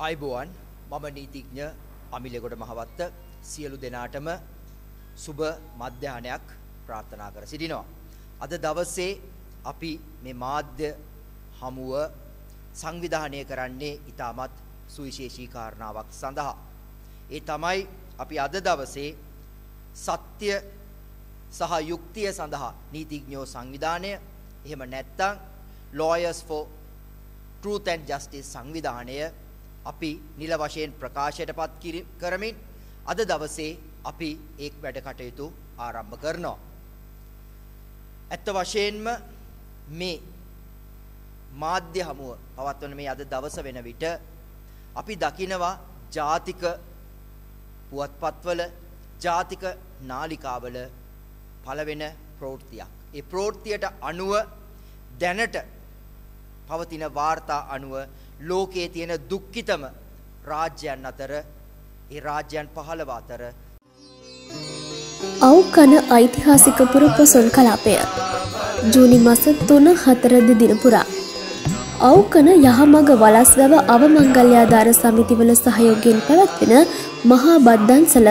අයිබෝවන් මම නීතිඥ අමිලෙකොට මහවත්ත සියලු දෙනාටම සුබ මධ්‍යහනයක් ප්‍රාර්ථනා කර සිටිනවා. අද දවසේ අපි මේ මාධ්‍ය හමුව සංවිධානය කරන්නේ ඉතාමත් සුවිශේෂී කාරණාවක් සඳහා. ඒ තමයි අපි අද දවසේ සත්‍ය සහ යුක්තිය සඳහා නීතිඥෝ සංවිධානය එහෙම නැත්තං Lawyers for Truth and Justice සංවිධානය අපි නිල වශයෙන් ප්‍රකාශයටපත් කරමින් අද දවසේ අපි ඒ වැඩ කටයුතු ආරම්භ කරනවා. ඇත්ත වශයෙන්ම මේ මාධ්‍ය හමුව පවත්වන මේ අද දවස වෙන විට අපි දකිනවා ජාතික පුවත්පත්වල ජාතික නාලිකාවල පළවෙන ප්‍රවෘත්තියක්. ඒ ප්‍රවෘත්තියට අනුව දැනට පවතින වාර්තා අනුව ලෝකයේ තියෙන දුක්ඛිතම රාජ්‍යයන් අතර ඒ රාජ්‍යයන් 15 අතර අවකන ඓතිහාසික පුරපොසොන් කලාපය ජූනි මස 3 4 දින පුරා අවකන යහමඟ වලස්ගව අවමංගල්‍යාධාර සමිතිවල සහයෝගයෙන් පැවැත්වෙන මහා බද්දන්සල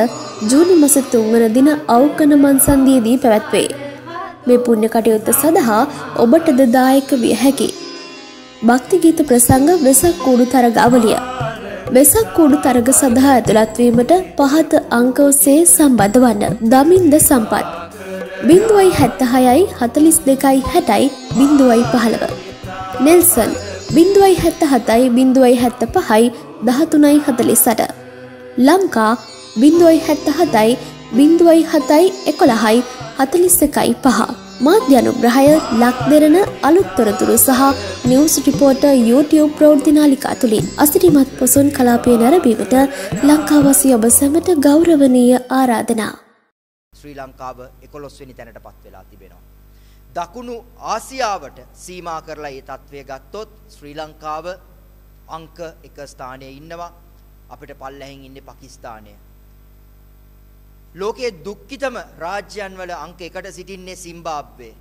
ජූනි මස 3 වන දින අවකන මන්සන්දියේදී පැවැත්වේ. මේ පුණ්‍ය කටයුත්ත සඳහා ඔබටද දායක විය හැකියි. භක්ති ගීත ප්‍රසංග වෙසක් කූඩු තරග අවලිය. වෙසක් කූඩු තරග සඳහා ඇතුළත්වීමට පහත අංක ඔස්සේ සම්බන්ධ වන්න. දමින්ද සම්පත්. බිඳුවයි හැත්තහයයි හතලිස් දෙකයි හැටයි බිඳුවයි පහළව. නෙල්සන් බිඳුවයි හැත්ත හතයි බිඳුවයි හැත්ත පහයි දහතුනයි හතලිසට. ලංකා බිඳුවයි හැත්ත හතයි බිඳුවයි හතයි එකොළහයි හතලිස්සකයි පහා. මාධ්‍යනුග්‍රහය ලක් දෙරන අලුත්තොරතුරු සහ නිවස් රිපෝට YouTube ප්‍රෞෘධනාලිකා තුළින් අසිරිමත් පොසුන් කලාපය නැරබීමට ලංකාවසි ඔබ සැමට ගෞරවනීය ආරාධනා. ශ්‍රී ලංකාව එකොලොස්වනි තැනට පත් වෙලා තිබෙනවා. දකුණු ආසියාවට සීමා කරලා ඒ තත්ත්වය ගත්තොත් ශ්‍රී ලංකාව අංක එක ස්ථානය ඉන්නවා අපිට පල්ලැහෙන් ඉන්න පකිස්ථානය ලෝකයේ දුක්ඛිතම රාජ්‍යයන් වල අංක 1ට සිටින්නේ සිම්බාබ්වේ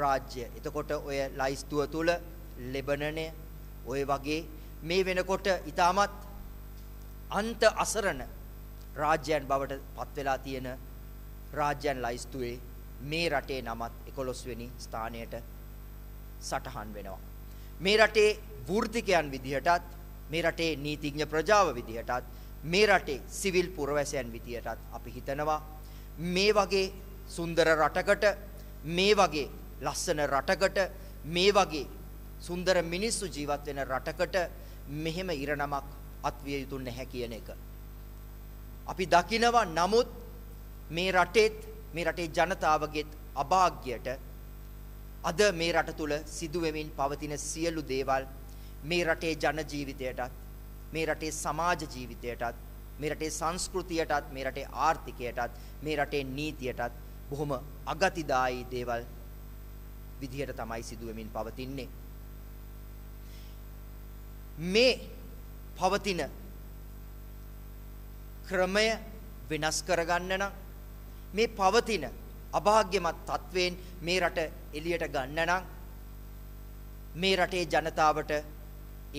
රාජ්‍ය. එතකොට ඔය ලයිස්තුව තුල ලෙබනනය ඔය වගේ මේ වෙනකොට ඊටමත් අන්ත අසරණ රාජ්‍යයන් බවට පත් වෙලා තියෙන රාජ්‍යයන් ලයිස්තුවේ මේ රටේ නමත් 11 වෙනි ස්ථානයට සටහන් වෙනවා. මේ රටේ වෘත්තිකයන් විදිහටත් මේ රටේ නීතිඥ ප්‍රජාව විදිහටත් මේ රටේ සිවිල් පුරවැසියන් විදියටත් අපි හිතනවා මේ වගේ සුන්දර රටකට මේ වගේ ලස්සන රටකට මේ වගේ සුන්දර මිනිස්සු ජීවත් වෙන රටකට මෙහෙම ඉරණමක් අත්විය යුතු නැහැ කියන එක. අපි දකිනවා නමුත් මේ රටේත් මේ රටේ ජනතාවගේත් අභාග්‍යයට අද මේ රට තුල සිදුවෙමින් පවතින සියලු දේවල් මේ රටේ ජන ජීවිතයටත් මේ රටේ සමාජ ජීවිතයටත් මේ රටේ සංස්කෘතියටත් මේ රටේ ආර්ථිකයටත් මේ රටේ නීතියටත් බොහොම අගතිදායී දේවල් විදිහට තමයි සිදුවෙමින් පවතින්නේ මේ පවතින ක්‍රමය වෙනස් කරගන්න නම් මේ පවතින අභාග්‍යමත් තත්වයෙන් මේ රට එළියට ගන්න නම් මේ රටේ ජනතාවට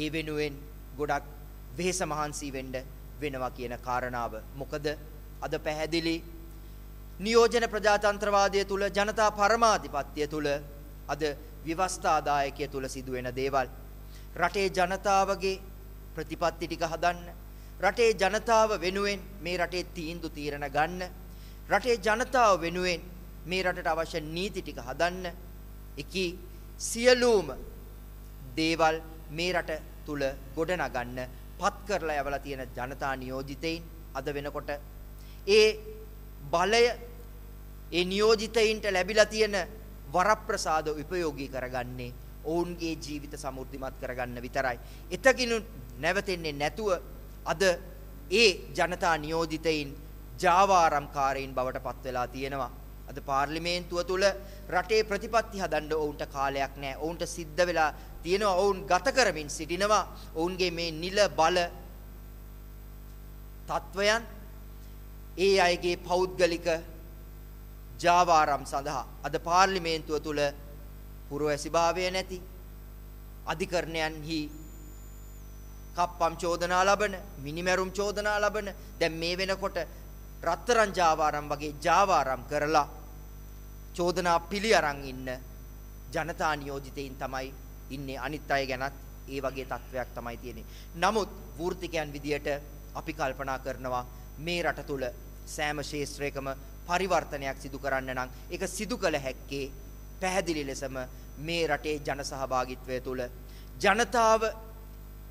ඒ වෙනුවෙන් ගොඩක් වෙහෙස මහන්සි වෙන්න වෙනවා කියන කාරණාව. මොකද අද පැහැදිලි නියෝජන ප්‍රජාතන්ත්‍රවාදය තුල ජනතා පරමාධිපත්‍ය තුල අද විවස්ථාදායකය තුල සිදුවෙන දේවල් රටේ ජනතාවගේ ප්‍රතිපත්ති ටික හදන්න රටේ ජනතාව වෙනුවෙන් මේ රටේ තීන්දුව తీරන ගන්න රටේ ජනතාව වෙනුවෙන් මේ රටට අවශ්‍ය නීති ටික හදන්න එකී සියලුම දේවල් මේ රට තුල ගොඩනගන්න පත් කරලා යවලා තියෙන ජනතා නියෝජිතයින් අද වෙනකොට ඒ බලය ඒ නියෝජිතයින්ට ලැබිලා තියෙන වරප්‍රසාද උපයෝගී කරගන්නේ ඔවුන්ගේ ජීවිත සමෘද්ධිමත් කරගන්න විතරයි. එතකිනුත් නැවතෙන්නේ නැතුව අද ඒ ජනතා නියෝජිතයින් ජාවාරම්කාරයින් බවට පත් වෙලා තියෙනවා. අද පාර්ලිමේන්තුව තුල රටේ ප්‍රතිපත්ති හදන්න ඔවුන්ට කාලයක් නැහැ. ඔවුන්ට සිද්ධ වෙලා තියෙනවා ඔවුන් ගත කරමින් සිටිනවා ඔවුන්ගේ මේ නිල බල තත්වයන් ඒ අයගේ පෞද්ගලික ජාවාරම් සඳහා අද පාර්ලිමේන්තුව තුළ පුරවැසිභාවය නැති අධිකරණයන්හි කප්පම් චෝදනා ලබන මිනිමැරුම් චෝදනා ලබන දැන් මේ වෙනකොට රත්තරන් ජාවාරම් වගේ ජාවාරම් කරලා චෝදනා පිළි අරන් ඉන්න ජනතා නියෝජිතයින් තමයි ඉන්නේ අනිත් අය ගැනත් ඒ වගේ තත්වයක් තමයි තියෙන්නේ. නමුත් වෘත්තිකයන් විදියට අපි කල්පනා කරනවා මේ රට තුල සෑම ශාස්ත්‍රයකම පරිවර්තනයක් සිදු කරන්න නම් ඒක සිදු කළ හැක්කේ පැහැදිලි ලෙසම මේ රටේ ජන සහභාගීත්වය තුල ජනතාව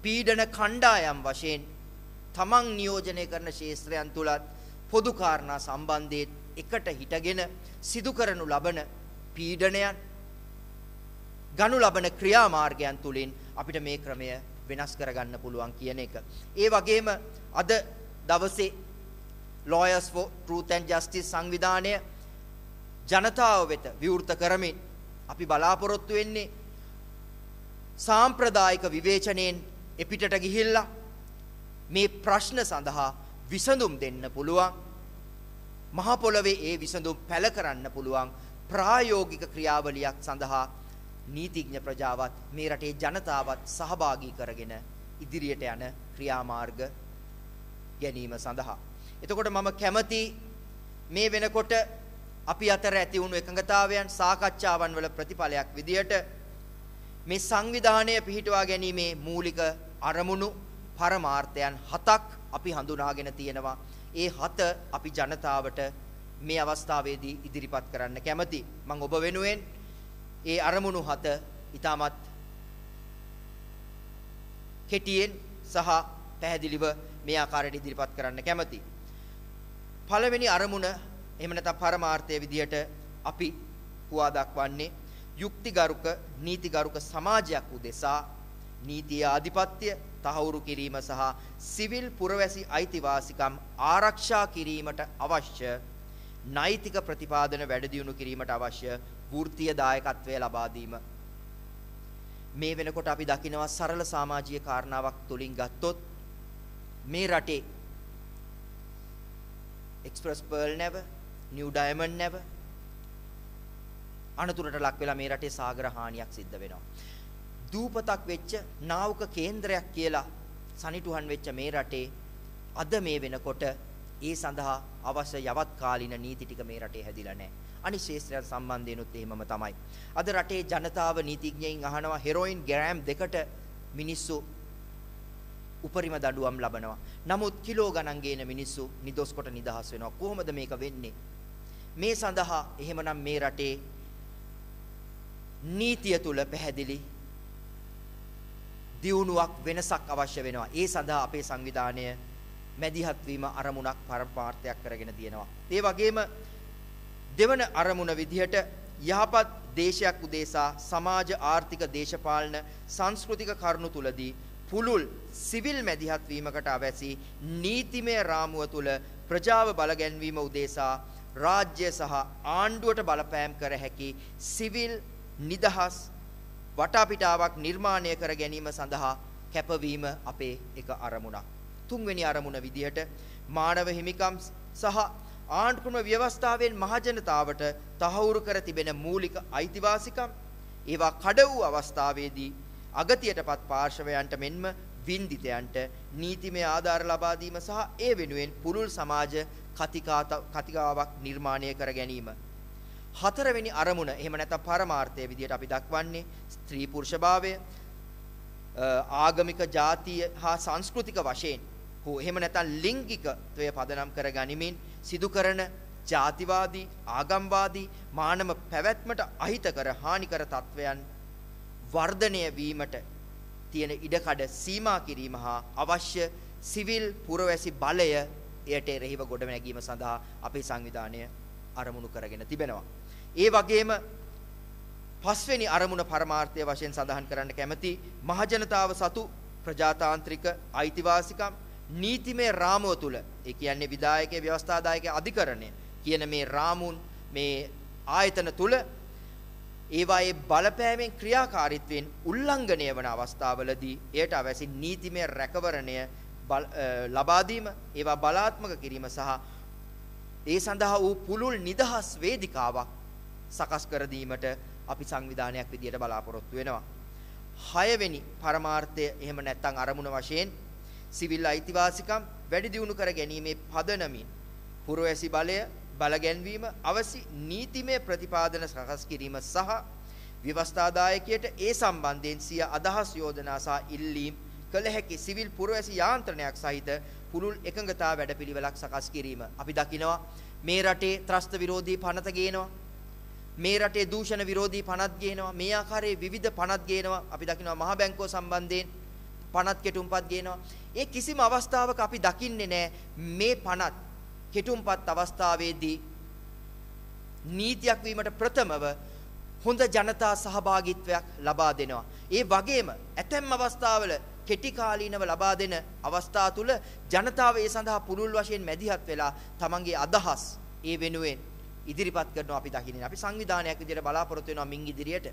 පීඩන කණ්ඩායම් වශයෙන් තමන් නියෝජනය කරන ශාස්ත්‍රයන් තුලත් පොදු කාරණා සම්බන්ධයෙන් එකට හිටගෙන සිදු කරනු ලබන පීඩනයන් ගනු ලබන ක්‍රියාමාර්ගයන් තුලින් අපිට මේ ක්‍රමය වෙනස් කරගන්න පුළුවන් කියන එක. ඒ වගේම අද දවසේ Lawyers for Truth and Justice සංවිධානය ජනතාව වෙත විවෘත කරමින් අපි බලාපොරොත්තු වෙන්නේ සාම්ප්‍රදායික විවේචනයෙන් එපිටට ගිහිල්ලා මේ ප්‍රශ්න සඳහා විසඳුම් දෙන්න පුළුවන් මහ පොළවේ ඒ විසඳුම් පැල කරන්න පුළුවන් ප්‍රායෝගික ක්‍රියාවලියක් සඳහා නීතිඥ ප්‍රජාවත් මේ රටේ ජනතාවත් සහභාගී කරගෙන ඉදිරියට යන ක්‍රියාමාර්ග ගැනීම සඳහා. එතකොට මම කැමති මේ වෙනකොට අපි අතර ඇති වුණු එකඟතාවයන් සාකච්ඡාවන් වල ප්‍රතිඵලයක් විදියට මේ සංවිධානය පිහිටුවා ගැනීමේ මූලික අරමුණු පරමාර්ථයන් හතක් අපි හඳුනාගෙන තියෙනවා. ඒ හත අපි ජනතාවට මේ අවස්ථාවේදී ඉදිරිපත් කරන්න කැමති. මම ඔබ වෙනුවෙන් ඒ අරමුණු හත ඊටමත් කෙටියෙන් සහ පැහැදිලිව මේ ආකාරයට ඉදිරිපත් කරන්න කැමතියි. පළවෙනි අරමුණ එහෙම නැත්නම් පරමාර්ථය විදියට අපි හුවා දක්වන්නේ යුක්තිගරුක නීතිගරුක සමාජයක් උදෙසා නීතිය ආධිපත්‍ය තහවුරු කිරීම සහ සිවිල් පුරවැසි අයිතිවාසිකම් ආරක්ෂා කිරීමට අවශ්‍ය නෛතික ප්‍රතිපාදන වැඩ දියුණු කිරීමට අවශ්‍ය වෘත්තීය දායකත්වය ලබා දීම මේ වෙනකොට අපි දකිනවා සරල සමාජීය කාරණාවක් තුලින් ගත්තොත් මේ රටේ එක්ස්ප්‍රස් පර්ල් නැව නිව් ඩයමන්ඩ් නැව අනතුරට ලක් වෙලා මේ රටේ සාගර හානියක් සිද්ධ වෙනවා. දූපතක් වෙච්ච නාවක කේන්ද්‍රයක් කියලා සනිටුහන් වෙච්ච මේ රටේ අද මේ වෙනකොට ඒ සඳහා අවශ්‍ය යවත් කාලින නීති ටික මේ රටේ හැදිලා නැහැ. අනිත් ශේෂ්ත්‍රයන් සම්බන්ධයෙන්ුත් එහෙමම තමයි. අද රටේ ජනතාව නීතිඥයින් අහනවා හෙරොයින් ග්‍රෑම් දෙකට මිනිස්සු උපරිම දඬුවම් ලබනවා. නමුත් කිලෝ ගණන් ගේන මිනිස්සු නිදොස් කොට නිදහස් වෙනවා. කොහොමද මේක වෙන්නේ? මේ සඳහා එහෙමනම් මේ රටේ නීතිය තුල පැහැදිලි දියුණුවක් වෙනසක් අවශ්‍ය වෙනවා. ඒ සඳහා අපේ සංවිධානය මැදිහත් වීම අරමුණක් පරමාර්ථයක් කරගෙන තියෙනවා. ඒ වගේම දෙවන අරමුණ විදිහට යහපත් දේශයක් උදෙසා සමාජ ආර්ථික දේශපාලන සංස්කෘතික කරුණු තුලදී පුළුල් සිවිල් මැදිහත් වීමකට අවැසි නීතිමය රාමුව තුල ප්‍රජාව බලගැන්වීම උදෙසා රාජ්‍ය සහ ආණ්ඩුවට බලපෑම් කර හැකි සිවිල් නිදහස් වටාපිටාවක් නිර්මාණය කර ගැනීම සඳහා කැපවීම අපේ එක අරමුණක්. තුන්වෙනි අරමුණ විදිහට මානව හිමිකම් සහ ආණ්ඩුක්‍රම ව්‍යවස්ථාවෙන් මහජනතාවට තහවුරු කර තිබෙන මූලික අයිතිවාසිකම් ඒවා කඩ වූ අවස්ථාවේදී අගතියටපත් පාර්ශවයන්ට මෙන්ම වින්දිතයන්ට නීතිමය ආධාර ලබා දීම සහ ඒ වෙනුවෙන් පුළුල් සමාජ කතිකාවක් නිර්මාණය කර ගැනීම හතරවෙනි අරමුණ එහෙම නැත්නම් පරමාර්ථය විදියට අපි දක්වන්නේ ස්ත්‍රී පුරුෂභාවය ආගමික ජාතිය හා සංස්කෘතික වශයෙන් හෝ එහෙම නැත්නම් ලිංගිකත්වය පදනම් කර ගනිමින් සිදු කරන ජාතිවාදී ආගම්වාදී මානව පැවැත්මට අහිතකර හානිකර තත්වයන් වර්ධනය වීමට තියෙන ඉඩකඩ සීමා කිරීම හා අවශ්‍ය සිවිල් පුරවැසි බලය එයට එරෙහිව ගොඩ නැගීම සඳහා අපේ සංවිධානය අරමුණු කරගෙන තිබෙනවා. ඒ වගේම පස්වෙනි අරමුණ පරමාර්ථය වශයෙන් සඳහන් කරන්න කැමති මහජනතාව සතු ප්‍රජාතාන්ත්‍රික අයිතිවාසිකම් නීතිමය රාමුව තුල ඒ කියන්නේ විධායකයේ ව්‍යවස්ථාදායකයේ අධිකරණය කියන මේ රාමුන් මේ ආයතන තුල ඒවායේ බලපෑමෙන් ක්‍රියාකාරීත්වයෙන් උල්ලංඝනය වන අවස්ථාවලදී එයට අවැසි නීතිමය රැකවරණය ලබා දීම ඒවා බලාත්මක කිරීම සහ ඒ සඳහා වූ පුළුල් නිදහස් වේදිකාවක් සකස් කර දීමට අපි සංවිධානයක් විදියට බලාපොරොත්තු වෙනවා. 6 වෙනි පරමාර්ථය එහෙම නැත්නම් අරමුණ වශයෙන් සිවිල් අයිතිවාසිකම් වැඩි දියුණු කර ගැනීමේ පදනමින් පුරවැසි බලය බල ගැන්වීම අවසි නීතිමය ප්‍රතිපාදන සකස් කිරීම සහ ව්‍යවස්ථාදායකයට ඒ සම්බන්ධයෙන් සිය අදහස් යෝජනා සහ ඉල්ලීම් කළ හැකි සිවිල් පුරවැසි යාන්ත්‍රණයක් සහිත පුළුල් එකඟතා වැඩපිළිවෙලක් සකස් කිරීම අපි දකිනවා මේ රටේ ත්‍රස්ත විරෝධී පනත ගේනවා මේ රටේ දූෂණ විරෝධී පනත් ගේනවා මේ ආකාරයේ විවිධ පනත් ගේනවා අපි දකිනවා මහ බැංකුව සම්බන්ධයෙන් පණත් කෙටුම්පත් ගේනවා. ඒ කිසිම අවස්ථාවක අපි දකින්නේ නැහැ මේ පණත් කෙටුම්පත් අවස්ථාවේදී නීතියක් වීමට ප්‍රථමව හොඳ ජනතා සහභාගීත්වයක් ලබා දෙනවා. ඒ වගේම ඇතැම් අවස්ථාවල කෙටි කාලීනව ලබා දෙන අවස්ථා තුල ජනතාව ඒ සඳහා පුළුල් වශයෙන් මැදිහත් වෙලා තමන්ගේ අදහස් ඒ වෙනුවෙන් ඉදිරිපත් කරනවා අපි දකින්නේ. අපි සංවිධානයක් විදිහට බලාපොරොත්තු වෙනවා මින් ඉදිරියට.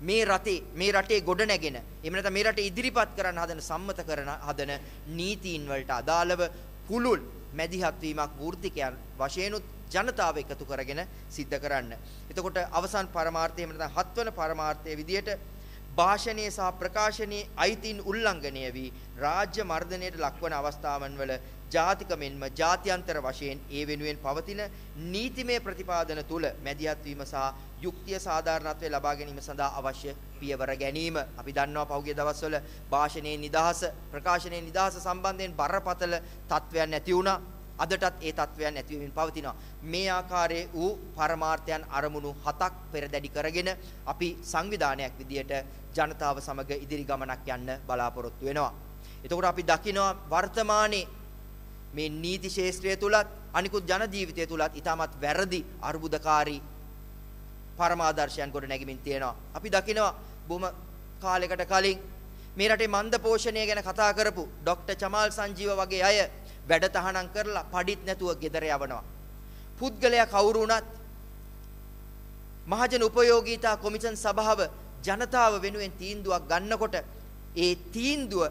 මේ රටේ මේ රටේ ගොඩ නැගෙන එහෙම නැත්නම් මේ රටේ ඉදිරිපත් කරන්න හදන සම්මත කරන හදන නීතීන් වලට අදාළව පුළුල් මැදිහත් වීමක් වෘත්තිකයන් වශයෙන්ුත් ජනතාව එකතු කරගෙන සිද්ධ කරන්න. එතකොට අවසන් පරමාර්ථය එහෙම නැත්නම් හත්වන පරමාර්ථය විදියට භාෂණයේ සහ ප්‍රකාශනයේ අයිතින් උල්ලංඝනය වී රාජ්‍ය මර්ධනයට ලක්වන අවස්ථාවන් වල ජාතික මෙන්ම ජාත්‍යන්තර වශයෙන් ඒ වෙනුවෙන් පවතින නීතිමය ප්‍රතිපාදන තුල මැදිහත් වීම සහ යුක්තිය සාධාරණත්වය ලබා ගැනීම සඳහා අවශ්‍ය පියවර ගැනීම අපි දන්නවා පහුගිය දවස්වල භාෂණයේ නිදහස ප්‍රකාශනයේ නිදහස සම්බන්ධයෙන් බරපතල තත්වයන් නැති වුණා අදටත් ඒ තත්වයන් නැතිවමින් පවතිනවා. මේ ආකාරයේ වූ පරමාර්ථයන් අරමුණු හතක් පෙරදැඩි කරගෙන අපි සංවිධානයක් විදියට ජනතාව සමග ඉදිරි ගමනක් යන්න බලාපොරොත්තු වෙනවා. එතකොට අපි දකිනවා වර්තමානයේ මේ නීති ශාස්ත්‍රය තුලත් අනිකුත් ජන ජීවිතය තුලත් ඊටමත් වැරදි අර්බුදකාරී පරමාදර්ශයන් ගොඩ නැගෙමින් තියෙනවා. අපි දකිනවා බොහොම කාලයකට කලින් මේ රටේ මන්ද පෝෂණය ගැන කතා කරපු ડોક્ટર චමාල් සංජීව වගේ අය වැඩ තහනම් කරලා පඩිත් නැතුව ගෙදර යවනවා. පුද්ගලයා කවුරු වුණත් මහජන උපයෝගීතා කොමිෂන් සභාව ජනතාව වෙනුවෙන් තීන්දුවක් ගන්නකොට ඒ තීන්දුව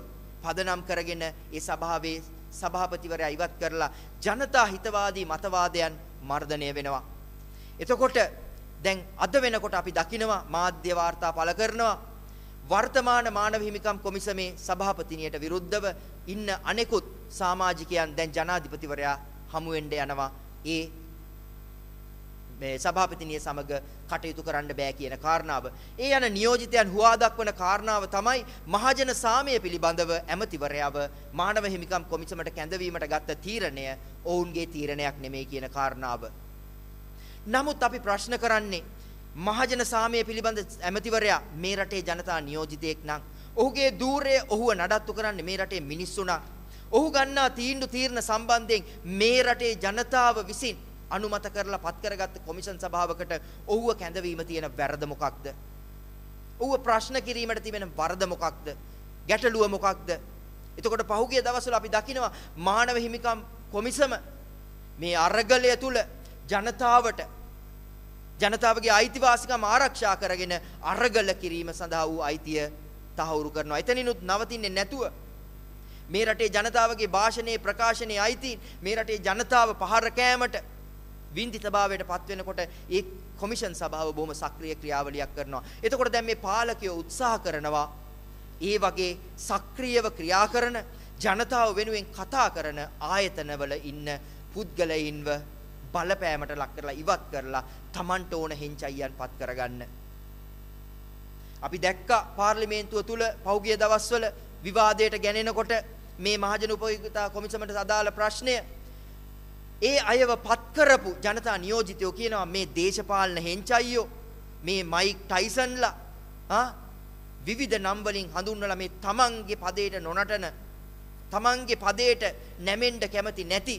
පදනම් කරගෙන ඒ සභාවේ සභාපතිවරයා ඉවත් කරලා ජනතා හිතවාදී මතවාදයන් මර්ධනය වෙනවා. එතකොට දැන් අද වෙනකොට අපි දකිනවා මාධ්‍ය වාර්තා පළ කරනවා වර්තමාන මානව හිමිකම් කොමිසමේ සභාපතිනියට විරුද්ධව ඉන්න අනෙකුත් සමාජිකයන් දැන් ජනාධිපතිවරයා හමු වෙන්න යනවා ඒ මේ සභාපතිනිය සමග කටයුතු කරන්න බෑ කියන කාරණාව. ඒ යන නියෝජිතයන් හුවා දක්වන කාරණාව තමයි මහජන සාමය පිළිබඳව ඇමතිවරයව මානව හිමිකම් කොමිසමට කැඳවීමට ගත්ත තීරණය ඔවුන්ගේ තීරණයක් නෙමෙයි කියන කාරණාව. නමුත් අපි ප්‍රශ්න කරන්නේ මහජන සාමය පිළිබඳ ඇමතිවරයා මේ රටේ ජනතා නියෝජිතයෙක් නම් ඔහුගේ ධූරය ඔහුව නඩත්තු කරන්නේ මේ රටේ මිනිස්සු නම් ඔහු ගන්නා තීන්දුව තීරණ සම්බන්ධයෙන් මේ රටේ ජනතාව විසින් අනුමත කරලා පත් කරගත්ත කොමිෂන් සභාවකට ඔහුව කැඳවීම තියෙන වැරද මොකක්ද? ඔහුව ප්‍රශ්න කිරීමට තිබෙන වරද මොකක්ද? ගැටලුව මොකක්ද? එතකොට පහුගිය දවස්වල අපි දකිනවා මානව හිමිකම් කොමිසම මේ අරගලය තුල ජනතාවට ජනතාවගේ අයිතිවාසිකම් ආරක්ෂා කරගෙන අරගල කිරීම සඳහා වූ අයිතිය තහවුරු කරනවා. එතනිනුත් නවතින්නේ නැතුව මේ රටේ ජනතාවගේ භාෂණයේ ප්‍රකාශනයේ අයිති මේ රටේ ජනතාව පහර කෑමට වින්දිතභාවයට පත් වෙනකොට ඒ කොමිෂන් සභාව බොහොම සක්‍රීය ක්‍රියාවලියක් කරනවා. එතකොට දැන් මේ පාලකයෝ උත්සාහ කරනවා ඒ වගේ සක්‍රියව ක්‍රියා කරන ජනතාව වෙනුවෙන් කතා කරන ආයතනවල ඉන්න පුද්ගලයින්ව බලපෑමට ලක් කරලා ඉවත් කරලා Tamanට ඕන හෙන්චයියන් පත් කරගන්න. අපි දැක්කා පාර්ලිමේන්තුව තුල පහුගිය දවස්වල විවාදයට ගැනෙනකොට මේ මහජන උපයෝගිතා කොමිසමට අදාළ ප්‍රශ්නය ඒ අයව පත් කරපු ජනතා නියෝජිතයෝ කියනවා මේ දේශපාලන හෙන්චයියෝ මේ මයික් ටයිසන්ලා ආ විවිධ නම් වලින් හඳුන්වලා මේ තමන්ගේ පදේට නොනටන තමන්ගේ පදේට නැමෙන්න කැමති නැති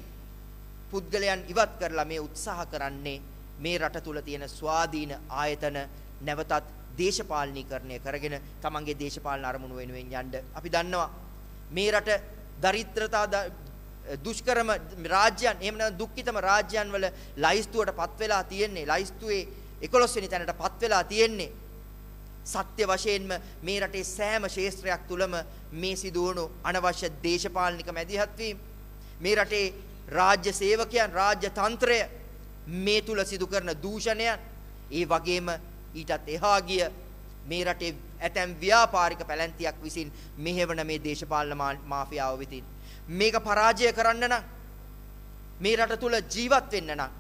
පුද්ගලයන් ඉවත් කරලා මේ උත්සාහ කරන්නේ මේ රට තුල තියෙන ස්වාධීන ආයතන නැවතත් දේශපාලනීකරණය කරගෙන තමන්ගේ දේශපාලන අරමුණු වෙනුවෙන් යන්න අපි දන්නවා මේ රට දරිද්‍රතා දුෂ්කරම රාජ්‍යයන් එහෙම නැත්නම් දුක්ඛිතම රාජ්‍යයන් වල ලයිස්තුවටපත් වෙලා තියෙන්නේ ලයිස්තුවේ 11 වෙනි තැනටපත් වෙලා තියෙන්නේ සත්‍ය වශයෙන්ම මේ රටේ සෑම ශාස්ත්‍රයක් තුලම මේ සිදුවුණු අනවශ්‍ය දේශපාලනික මැදිහත් මේ රටේ රාජ්‍ය සේවකයන් රාජ්‍ය තන්ත්‍රය මේ තුල සිදු කරන දූෂණයන් ඒ වගේම ඊටත් එහා ගිය මේ රටේ ඇතැම් ව්‍යාපාරික පැලැන්තියක් විසින් මෙහෙවන මේ දේශපාලන මාෆියාව විසින් මේක පරාජය කරන්න නම් මේ රට තුල ජීවත් වෙන්න නම්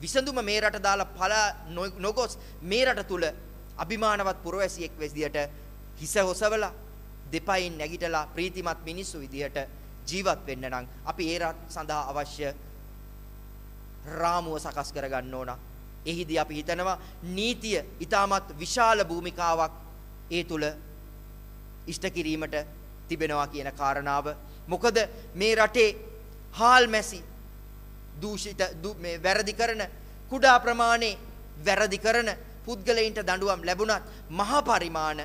විසඳුම මේ රට දාලා පලා නොගොස් මේ රට තුල අභිමානවත් පුරවැසියෙක් විදියට හිස හොසවලා දෙපයින් නැගිටලා ප්‍රීතිමත් මිනිස්සු විදියට ජීවත් වෙන්න නම් අපි ඒ සඳහා අවශ්‍ය රාමුව සකස් කරගන්න ඕන. එහිදී අපි හිතනවා නීතිය ඊටමත් විශාල භූමිකාවක් ඒ තුල ඉෂ්ට කිරීමට තිබෙනවා කියන කාරණාව මොකද මේ රටේ හාල් මැසි දූෂිත මේ වැරදි කරන කුඩා ප්‍රමාණේ වැරදි කරන පුද්ගලයින්ට දඬුවම් ලැබුණත් මහා පරිමාණ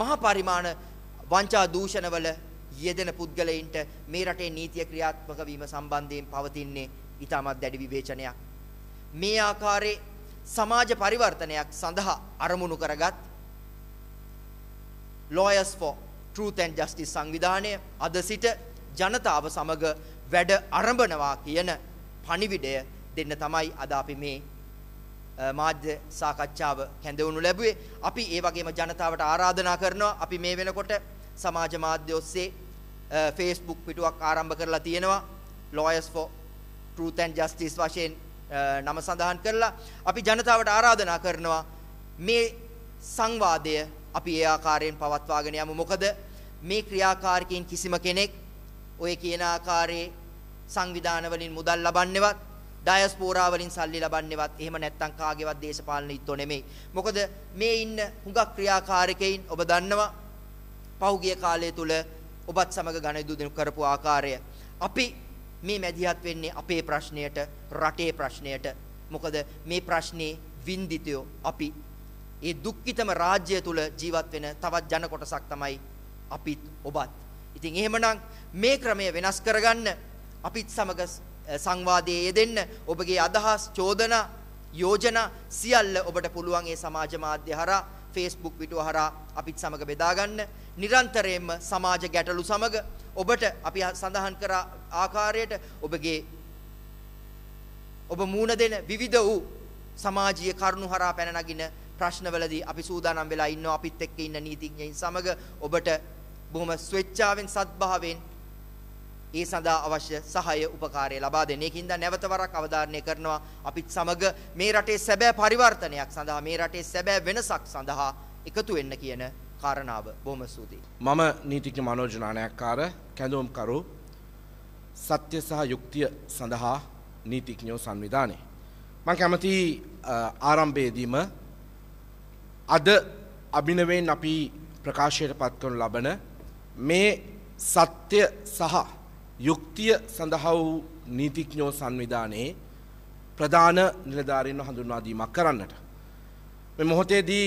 මහා පරිමාණ වංචා දූෂණවල යෙදෙන පුද්ගලයින්ට මේ රටේ නීතිය ක්‍රියාත්මක වීම සම්බන්ධයෙන් පවතින්නේ ඊටමත් දැඩි විවේචනයක් මේ ආකාරයේ සමාජ පරිවර්තනයක් සඳහා අරමුණු කරගත් lawyers for Truth and Justice සංවිධානය අද සිට ජනතාව සමග වැඩ අරඹනවා කියන පණිවිඩය දෙන්න තමයි අද අපි මේ මාධ්‍ය සාකච්ඡාව කැඳවනු ලැබුවේ. අපි ඒ වගේම ජනතාවට ආරාධනා කරනවා අපි මේ වෙනකොට සමාජ මාධ්‍ය ඔස්සේ Facebook පිටුවක් ආරම්භ කරලා තියෙනවා. Lawyers for Truth and Justice වශයෙන් නම සඳහන් කරලා අපි ජනතාවට ආරාධනා කරනවා මේ සංවාදය අපි ඒ ආකාරයෙන් පවත්වාගෙන යමු. මොකද මේ ක්‍රියාකාරකයන් කිසිම කෙනෙක් ඔය කියන ආකාරයේ සංවිධාන වලින් මුදල් ලබන්නේවත් ඩයස්පෝරා වලින් සල්ලි ලබන්නේවත් එහෙම නැත්නම් කාගේවත් දේශපාලන ඉත්තෝ නෙමෙයි. මොකද මේ ඉන්න හුඟක් ක්‍රියාකාරකයන් ඔබ දන්නවා පහුගිය කාලය තුල ඔබත් සමග ඝනයුදු කරපු ආකාරය. අපි මේ මැදිහත් වෙන්නේ අපේ ප්‍රශ්නයට, රටේ ප්‍රශ්නයට. මොකද මේ ප්‍රශ්නේ වින්දිතයෝ අපි ඒ දුක්ඛිතම රාජ්‍ය තුල ජීවත් වෙන තවත් ජන කොටසක් තමයි අපිත් ඔබත්. ඉතින් එහෙමනම් මේ ක්‍රමය වෙනස් කරගන්න අපිත් සමග සංවාදයේ යෙදෙන්න ඔබගේ අදහස්, චෝදනා, යෝජනා සියල්ල ඔබට පුළුවන් ඒ සමාජ මාධ්‍ය හරහා Facebook පිටුව හරහා අපිත් සමග බෙදා ගන්න. නිරන්තරයෙන්ම සමාජ ගැටලු සමග ඔබට අපි සඳහන් කර ආකාරයට ඔබගේ ඔබ මූණ දෙන විවිධ වූ සමාජීය කරුණු හරහා පැන නගින ප්‍රශ්නවලදී අපි සූදානම් වෙලා ඉන්නවා අපිත් එක්ක ඉන්න නීතිඥයින් සමග ඔබට බොහොම ස්වේච්ඡාවෙන් සත්භාවයෙන් ඒ සඳහා අවශ්‍ය සහාය උපකාරය ලබා දෙන. ඒකින්ද නැවත වරක් අවධාරණය කරනවා අපිත් සමග මේ රටේ සැබෑ පරිවර්තනයක් සඳහා මේ රටේ සැබෑ වෙනසක් සඳහා එකතු වෙන්න කියන කාරණාව බොහොම ස්තුතියි. මම නීතිඥ මනෝජ් නානයක්කාර කැඳවුම්කරු සත්‍ය සහ යුක්තිය සඳහා නීතිඥයෝ සංවිධානයේ. මම කැමති ආරම්භයේදීම අද අභිනවෙන් අපි ප්‍රකාශයට පත්කනු ලබන මේ සත්‍ය සහ යුක්තිය සඳහා වූ නීතිඥෝ සංවිධානයේ ප්‍රධාන නිලධාරීන්ව හඳුන්වාදීමක් කරන්නට. මේ මොහොතේදී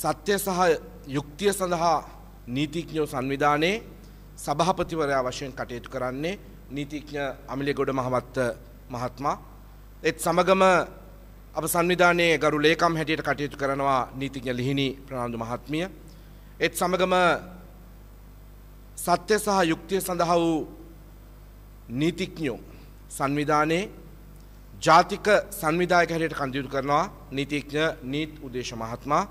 සත්‍ය සහ යුක්තිය සඳහා නීතිඥෝ සංවිධානයේ සභාපතිවරයා වශයෙන් කටයුතු කරන්නේ නීතිඥ අමිලේගොඩ මහවත්ත මහත්මයා. එත් සමගම අප සංවිධානයේ ගරු ලේකම් හැටියට කටයුතු කරනවා නීතිඥ ලිහිණි ප්‍රනාන්දු මහත්මිය. ඒත් සමගම සත්‍ය සහ යුක්තිය සඳහා වූ නීතිඥයෝ සංවිධානයේ ජාතික සංවිධායක හැටියට කටයුතු කරනවා නීතිඥ නීත් උදේශ මහත්මයා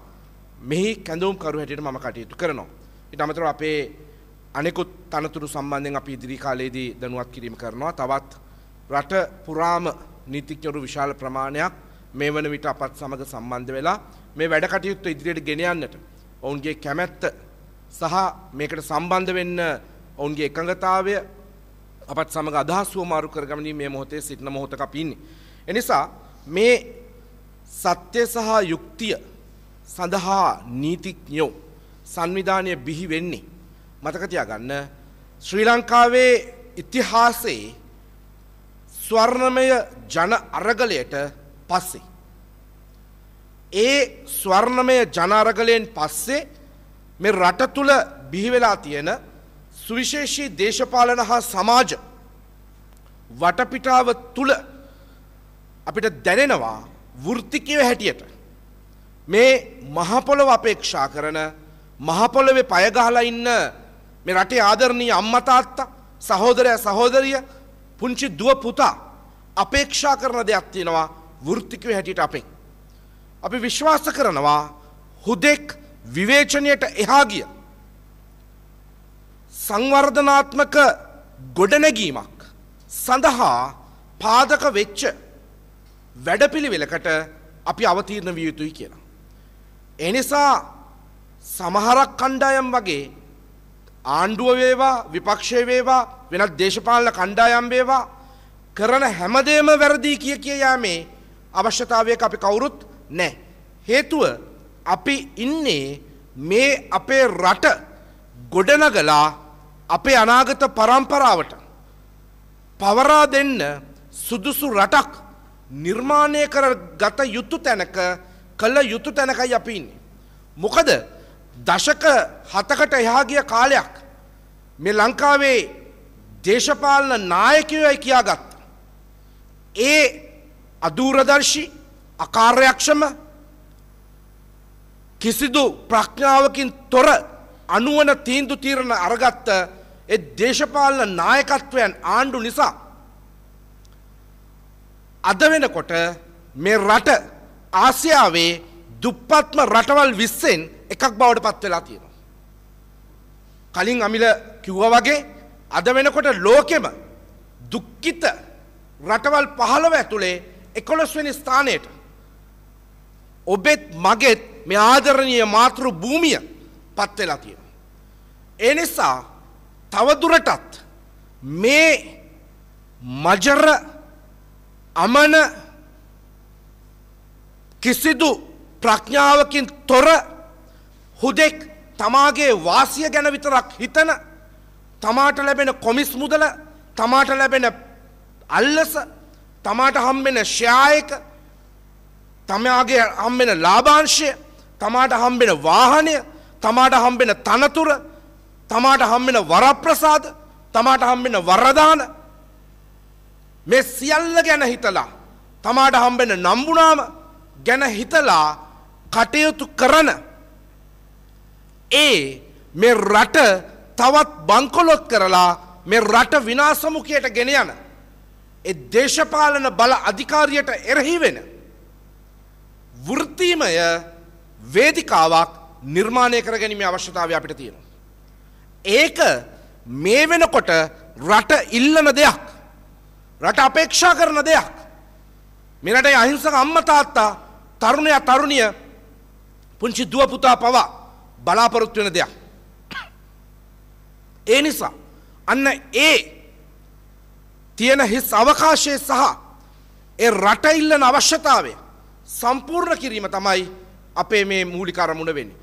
මෙහි කැඳවුම් කරු හැටියට මම කටයුතු කරනවා. ඊට අමතරව අපේ අනෙකුත් තනතුරු සම්බන්ධයෙන් අපි ඉදිරි කාලයේදී දැනුවත් කිරීම කරනවා. තවත් රට පුරාම නීතිඥවරු විශාල ප්‍රමාණයක් මේ වන විට අපත් සමඟ සම්බන්ධ වෙලා මේ වැඩ කටයුත්ත ඉදිරියට ගෙනයන්නට ඔවුන්ගේ කැමැත්ත සහ මේකට සම්බන්ධ වෙන්න ඔවුන්ගේ එකඟතාවය අපත් සමඟ අදහස්ුව මාරු කරගමනී මේ මොහොතේ සිටින මොහොතක පින්නේ. එනිසා මේ සත්‍ය සහ යුක්තිය සඳහා නීතිඥෝ සංවිධානය බිහි වෙන්නේ. මතකතියා ගන්න ශ්‍රී ලංකාවේ ඉතිහාසේ ස්වර්ණමය ජන අරගලයට පස්සේ. ඒ ස්වර්ණමය ජනාරගලයෙන් පස්සේ මේ රට තුළ බිහිවෙලා තියෙන සුවිශේෂී දේශපාලන හා සමාජ වටපිටාව තුළ අපිට දැනෙනවා වෘත්තිකව හැටියට. මේ මහපොළොව අපේක්ෂා කරන මහපොළොවේ පයගහලා ඉන්න මේ රටේ ආදරණීය අම්මා තාත්තා සහෝදරය සහෝදරිය පුංචි දුව පුතා අපේක්ෂා කරන දෙයක් තියෙනවා වෘත්තිකව හැටියට අපෙන්. අපි විශ්වාස කරනවා හුදෙක් විවේචනයට එහා ගිය සංවර්ධනාත්මක ගොඩනැගීමක් සඳහා පාදක වෙච්ච වැඩපිළිවෙලකට අපි අවතීර්ණ විය යුතුයි කියලා. එනිසා සමහරක් කණ්ඩායම් වගේ ආණ්ඩුව වේවා විපක්ෂය වේවා වෙනත් දේශපාලන කණ්ඩායම් වේවා කරන හැමදේම වැරදි කිය කිය යෑමේ අවශ්‍යතාවයක අපි කවුරුත් නෑ. හේතුව අපි ඉන්නේ මේ අපේ රට ගොඩනගලා අපේ අනාගත පරම්පරාවට පවරා දෙන්න සුදුසු රටක් නිර්මාණය කර ගත යුතු තැනක කළ යුතු තැනකයි අපි ඉන්නේ. මොකද දශක හතකට එහා ගිය කාලයක් මේ ලංකාවේ දේශපාලන නායකයෝයි කියාගත්තා. ඒ අදූරදර්ශී අකාර්යක්ෂම කිසිදු ප්‍රඥාවකින් තොර අනුවන තීන්දු තීරණ අරගත්ත එ දේශපාලන නායකත්වයන් ආණ්ඩු නිසා. අද වෙනකොට මේ රට ආසියාවේ දුප්පත්ම රටවල් විස්සෙන් එකක් බවට පත් වෙලා තියෙනවා. කලින් අමිල කිව්ව වගේ අද වෙනකොට ලෝකෙම දුක්කිත රටවල් පහළව ඇතුළේ එකොළොස්වනි ස්ථානයට. ඔබෙත් මගෙත් මේ ආදරණීය මාතෘ භූමිය පත් වෙලා තියෙනවා. ඒ නිසා තවදුරටත් මේ මජර අමන කිසිදු ප්‍රඥාවකින් තොර හුදෙක් තමාගේ වාසිය ගැන විතරක් හිතන තමාට ලැබෙන කොමිස් මුදල තමාට ලැබෙන අල්ලස තමාට හම්බෙන ශ්‍යායක තමයාගේ හම්බෙන ලාභාංශය තමාට හම්බෙන වාහනය තමාට හම්බෙන තනතුර තමාට හම්බෙන වරප්‍රසාද තමාට හම්බෙන වරදාන මේ සියල්ල ගැන හිතලා තමාට හම්බෙන නම්බුනාම ගැන හිතලා කටයුතු කරන ඒ මේ රට තවත් බංකොලොත් කරලා මේ රට විනාසමුකයට ගෙන යන ඒ දේශපාලන බල අධිකාරියට එරෙහි වෙන වෘත්තීමය වේදිකාවක් නිර්මාණය කර ගැනීම අවශ්‍යතාවය අපිට තියෙනවා. ඒක මේ වෙනකොට රට ඉල්ලන දෙයක්. රට අපේක්ෂා කරන දෙයක්. මේ රටේ අහිංසක අම්මා තාත්තා තරුණයා තරුණිය පුංචි දුව පුතා පවා බලාපොරොත්තු වෙන දෙයක්. ඒ නිසා අන්න ඒ තියෙන හිස් අවකාශය සහ ඒ රට ඉල්ලන අවශ්‍යතාවය සම්පූර්ණ කිරීම තමයි අපේ මේ මූලික අරමුණ වෙන්නේ.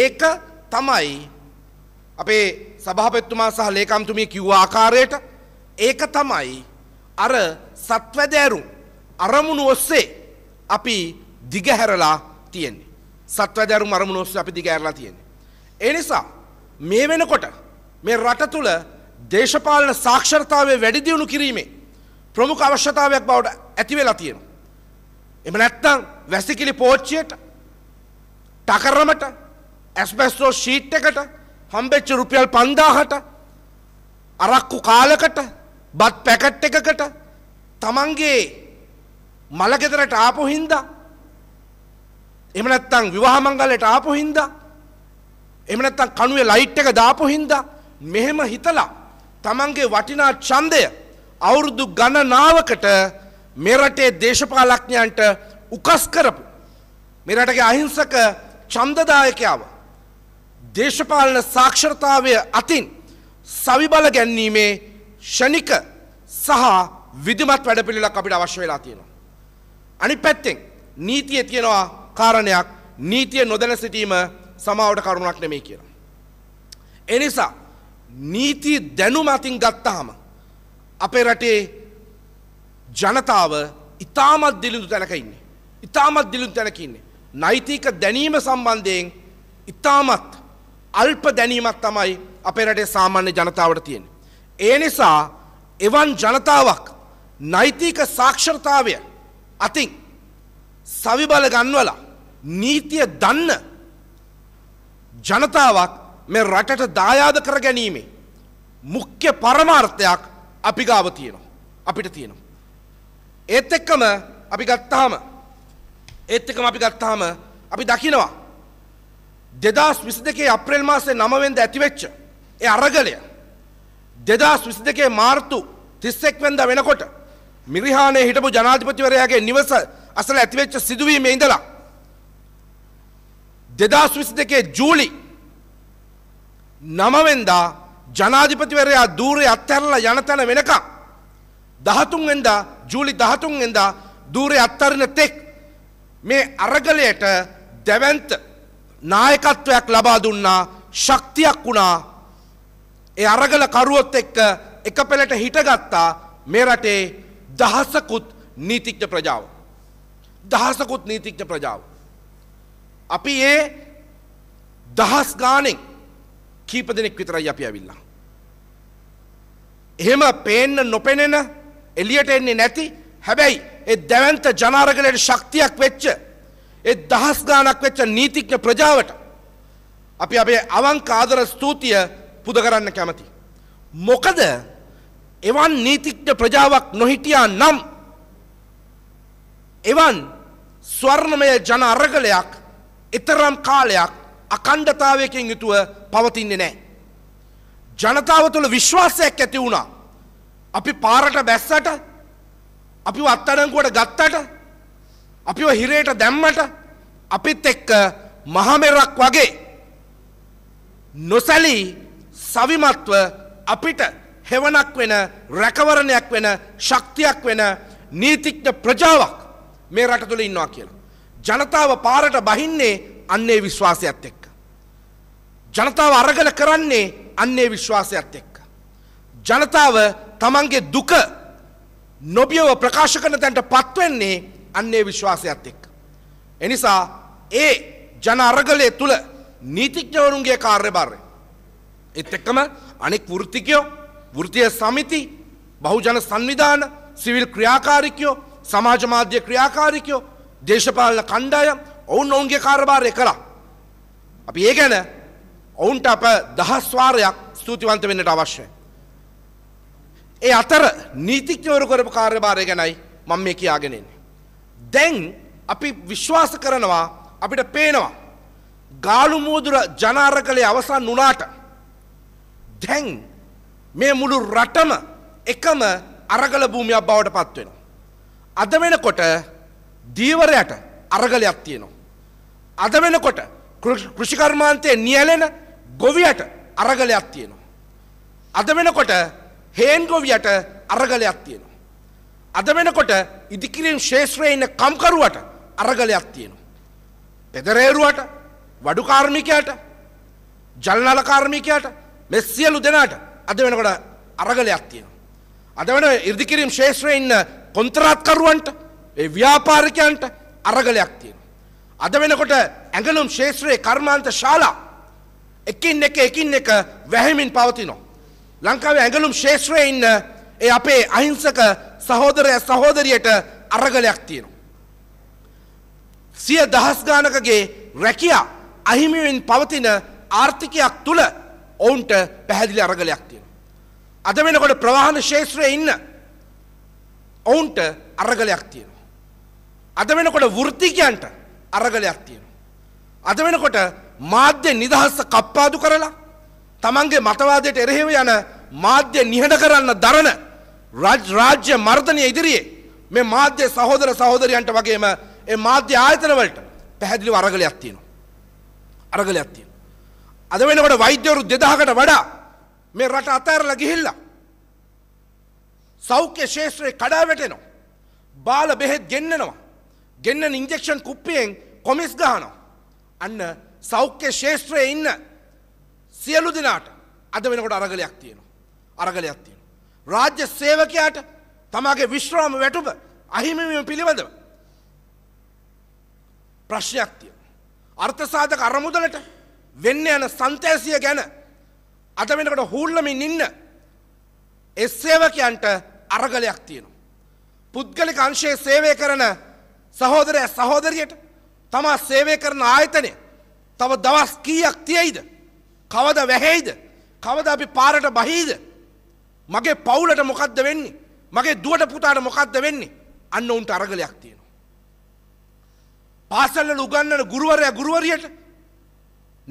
ඒක තමයි අපේ සභාපතිතුමා සහ ලේකම්තුමිය කිව්ව ආකාරයට ඒක තමයි අර සත්වදෑරුම් අරමුණු ඔස්සේ අපි දිගහැරලා තියෙන්නේ. සත්වදෑරුම් අරමුණු ඔස්සේ අපි දිගහැරලා තියෙන්නේ. ඒ නිසා මේ වෙනකොට මේ රට තුළ දේශපාලන සාක්ෂරතාවය වැඩිදියුණු කිරීමේ ප්‍රමුඛ අවශ්‍යතාවයක් බවට ඇතිවෙලා තියෙනවා. එම නැත්තං වැසිකිලි පෝච්චියට ටකරමට ඇස්බැස්ටෝ ශීට් එකට හම්බෙච්ච රුපියල් පන්දාහට අරක්කු කාලකට බත් පැකට් එකකට තමන්ගේ මලගෙදරට ආපු හින්දා එම නැත්තං විවාහ මංගලයට ආපු හින්දා එම නැත්තං කණුවේ ලයිට් එක දාපු හින්දා මෙහෙම හිතලා තමන්ගේ වටිනා ඡන්දය අවුරුදු ගණනාවකට මෙරටේ දේශපාලඥයන්ට උකස් කරපු මෙරටගේ අහිංසක ඡන්දදායකයව දේශපාලන සාක්ෂරතාවය අතින් සවිබල ගැන්වීමේ ෂණික සහ විධිමත් වැඩපිළිවෙලක් අපිට අවශ්‍ය වෙලා තියෙනවා. අනිත් පැත්තෙන් නීතියේ තියෙනවා කාරණයක් නීතිය නොදැන සිටීම සමාවට කරුණක් නෙමෙයි කියලා. ඒ නිසා නීති දැනුම අතින් ගත්තාම අපේ රටේ ජනතාව ඉතාමත් දිලිඳු තැනක ඉන්නේ. ඉතාමත් දිලිඳු තැනක ඉන්නේ. නෛතික දැනීම සම්බන්ධයෙන් ඉතාමත් අල්ප දැනීමක් තමයි අපේ රටේ සාමාන්‍ය ජනතාවට තියෙන්නේ. ඒ නිසා එවන් ජනතාවක් නෛතික සාක්ෂරතාවය අතින් සවිබල ගන්වලා නීතිය දන්න ජනතාවක් මේ රටට දායාද කර ගැනීමේ මුඛ්‍ය පරමාර්ථයක් අපි ගාව තියෙනවා. අපිට තියෙනවා. ඒත් එක්කම අපි ගත්තාම ඒත් එක්කම අපි ගත්තාම අපි දකිනවා දෙදස් විසි දෙකේ අප්‍රේල් මාසේ නමවෙන්ද ඇතිවෙච්ච ඒ අරගලය දෙදස් විසි දෙකේ මාර්තු තිස්සෙක් වෙන්ද වෙනකොට මිරිහානේ හිටපු ජනාධිපතිවරයාගේ නිවස අසල ඇතිවෙච්ච සිදුවීම ඉඳලා දෙදස් විසි දෙකේ ජූලි නමවෙන්දා ජනාධිපතිවරයා දූරේ අත්හැරලා යන තැන වෙනකම්. දහතුන්වෙන්දා ජූලි දහතුන්වෙන්දා දූරේ අත්තරන තෙක් මේ අරගලයට දැවන්ත නායකත්වයක් ලබා දුන්නා ශක්තියක් වුණා ඒ අරගල කරුවොත් එක්ක එක පෙළට හිටගත්තා මේ රටේ දහසකුත් නීතිඥ ප්‍රජාව. දහසකුත් නීතිඥ ප්‍රජාව. අපි ඒ දහස් ගානෙන් කීප දෙනෙක් විතරයි අපි ඇවිල්ලා. එහෙම පේන්න නොපෙනෙන එලියට එන්නේ නැති හැබැයි ඒ දැවන්ත ජනාරගලයට ශක්තියක් වෙච්ච ඒ දහස් ගානක් වෙච්ච නීතිඥ ප්‍රජාවට අපි අපේ අවංක ආදර ස්තුතිය පුද කරන්න කැමති. මොකද එවන් නීතිඥ ප්‍රජාවක් නොහිටියා නම් එවන් ස්වර්ණමය ජන අරගලයක් එතරම් කාලයක් අකණ්ඩතාවයකින් යුතුව පවතින්නේ නෑ. ජනතාව තුළ විශ්වාසයක් ඇති වුණා. අපි පාරට බැස්සට අපි අත්තඩංකුවට ගත්තට අපිව හිරේට දැම්මට අපිත් එක්ක මහමෙරක් වගේ නොසැලී සවිමත්ව අපිට හෙවනක් වෙන රැකවරණයක් වෙන ශක්තියක් වෙන නීතිඥ ප්‍රජාවක් මේ රට තුළ ඉන්නවා කියලා. ජනතාව පාරට බහින්නේ අන්නේ විශ්වාසයත් එක්ක. ජනතාව අරගල කරන්නේ අන්නේ විශ්වාසයත් එක්ක. ජනතාව තමන්ගේ දුක නොබියව ප්‍රකාශ කරන තැන්ට පත්වෙන්නේ අන්නේ විශ්වාසයත් එක්ක. එනිසා ඒ ජන අරගලය තුළ නීතිඥවරුන්ගේ කාර්යභාරය. එත් එක්කම අනෙක් වෘත්තිකයෝ වෘතිය සමිති බහුජන සංවිධාන සිවිල් ක්‍රියාකාරිකයෝ සමාජ මාධ්‍ය ක්‍රියාකාරිකයෝ දේශපාලන කණ්ඩායම් ඔවුන් ඔවුන්ගේ කාර්භාරය කළා. අපි ඒ ගැන ඔවුන්ට අප දහස්වාරයක් ස්තුතිවන්ත වෙන්නට අවශ්‍යයි. ඒ අතර නීතිඥවරු කරපු කාර්යභාරය ගැනයි මම මේ කියාගෙනෙන්නේ. දැන් අපි විශ්වාස කරනවා අපිට පේනවා. ගාලු මෝදුර ජනාරකලේ අවසන් වුණාට දැන් මේ මුළු රටම එකම අරගල භූමියක් බවට පත් වෙනවා. අද වෙනකොට දීවරයට අරගලයක් තියෙනවා. අද වෙනකොට කෘෂිකර්මාන්තයේ නියැලෙන ගොවියට අරගලයක් තියෙනවා. අද වෙනකොට හේන් ගොවියට අරගලයක් තියෙනවා. අද වෙනකොට ඉදිකිරීම් ශේෂත්‍රයේ ඉන්න කම්කරුවට අරගලයක් තියෙනවා. පෙදරේරුවට වඩු කාර්මිකයාට ජල්නල කාර්මිකයාට මේ සියලු දෙනාට අද වෙනකොට අරගලයක් තියෙනවා. අද වෙන ඉදිකිරීම් ශේෂත්‍රයේ ඉන්න කොන්ත්‍රාත්කරුවන්ට ඒ ව්‍යාපාරිකයන්ට අරගලයක් තියෙනවා. අද වෙනකොට ඇඟලුම් ශේෂත්‍රයේ කර්මාන්ත ශාලා එකින් එක එකින් එක වැහැමින් පවතිනවා. ලංකාවේ ඇඟලුම් ශේෂත්‍රයේ ඉන්න ඒ අපේ අහිංසක සහෝදරය සහෝදරියට අරගලයක් තියෙනවා. සිය දහස් ගානකගේ රැකියා අහිමිවෙන් පවතින ආර්ථිකයක් තුළ ඔවුන්ට පැහැදිලි අරගලයක් තියෙනවා. අද වෙනකොට ප්‍රවාහන ශේෂත්‍රයේ ඉන්න ඔවුන්ට අරගලයක් තියෙනවා. අද වෙනකොට වෘත්තිකයන්ට අරගලයක් තියෙනවා. අද වෙනකොට මාධ්‍ය නිදහස කප්පාදු කරලා තමන්ගේ මතවාදයට එරෙහිව යන මාධ්‍ය නිහඬ කරන්න දරන රාජ්‍ය මර්ධනය ඉදිරියේ මේ මාධ්‍ය සහෝදර සහෝදරයන්ට වගේම ඒ මාධ්‍ය ආයතනවලට පැහැදිලිව අරගලයක් තියෙනවා. අරගලයක් තියෙනවා. අද වෙනකොට වෛද්‍යවරු 2000කට වඩා මේ රට අතහැරලා ගිහිල්ලා සෞඛ්‍ය ශේෂත්‍රයේ කඩා වැටෙනවා. බාල බෙහෙත් ගෙන්නනවා. ගෙන්නන ඉන්ජෙක්ෂන් කුප්පියෙන් කොමිස් ගහනවා. අන්න සෞඛ්‍ය ශේෂත්‍රයේ ඉන්න සියලු දෙනාට අද වෙනකොට අරගලයක් තියෙනවා. අරගලයක් තියෙනවා. රාජ්‍ය සේවකයාට තමාගේ විශ්‍රාම වැටුප අහිමිවීම පිළිබඳව ප්‍රශ්නයක් තියෙනවා. අර්ථසාධක අරමුදලට වෙන්න යන සන්තෑසිය ගැන අද වෙනකොට හූල්ලමින් ඉන්න ඒ සේවකයන්ට අරගලයක් තියෙනවා. පුද්ගලික අංශයේ සේවය කරන සහෝදරය සහෝදරියට තමා සේවය කරන ආයතනය තව දවස් කීයක් තියෙයිද. කවද වැහෙයිද. කවද අපි පාරට බහීද. මගේ පවුලට මොකක්ද වෙන්නේ. මගේ දුවට පුතාට මොකක්ද වෙන්නේ. අන්න උන්ට අරගලයක් තියෙනවා. පාසල්ල උගන්නන ගුරුවරය ගුරුවරියට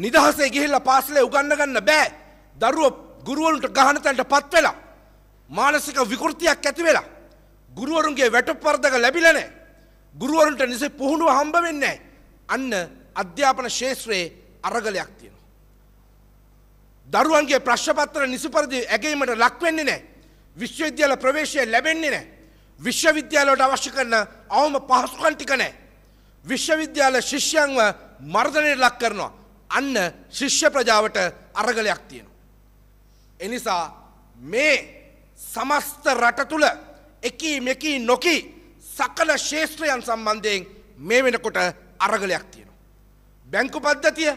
නිදහසේ ගිහිල්ල පාසලේ උගන්න ගන්න බෑ දරුව ගුරුවරුන්ට ගහන තැන්ට පත් වෙලා. මානසික විකෘතියක් ඇති වෙලා. ගුරුවරුන්ගේ වැටපරදක ලැබිලනෑ. ගුරුවරුන්ට නිසේ පුහුණුව හම්බ වෙන්නේ. අන්න අධ්‍යාපන ශේත්‍රයේ අරගලයක් තියෙනවා. දරුවන්ගේ ප්‍රශ්නපත්‍ර නිසුපරිදි ඇගීමට ලක් වෙන්නේ නැහැ. විශ්වවිද්‍යාල ප්‍රවේශය ලැබෙන්නේ නැහැ. විශ්වවිද්‍යාලවලට අවශ්‍ය කරන අවම පහසුකම් ටික නැහැ. විශ්වවිද්‍යාල ශිෂ්‍යයන්ව මර්ධනයට ලක් කරනවා. අන්න ශිෂ්‍ය ප්‍රජාවට අරගලයක් තියෙනවා. එනිසා මේ සමස්ත රට තුළ එකී මෙකී නොකී සකල ශේත්‍රයන් සම්බන්ධයෙන් මේ වෙනකොට අරගලයක් තියෙනවා. බැංකු පද්ධතිය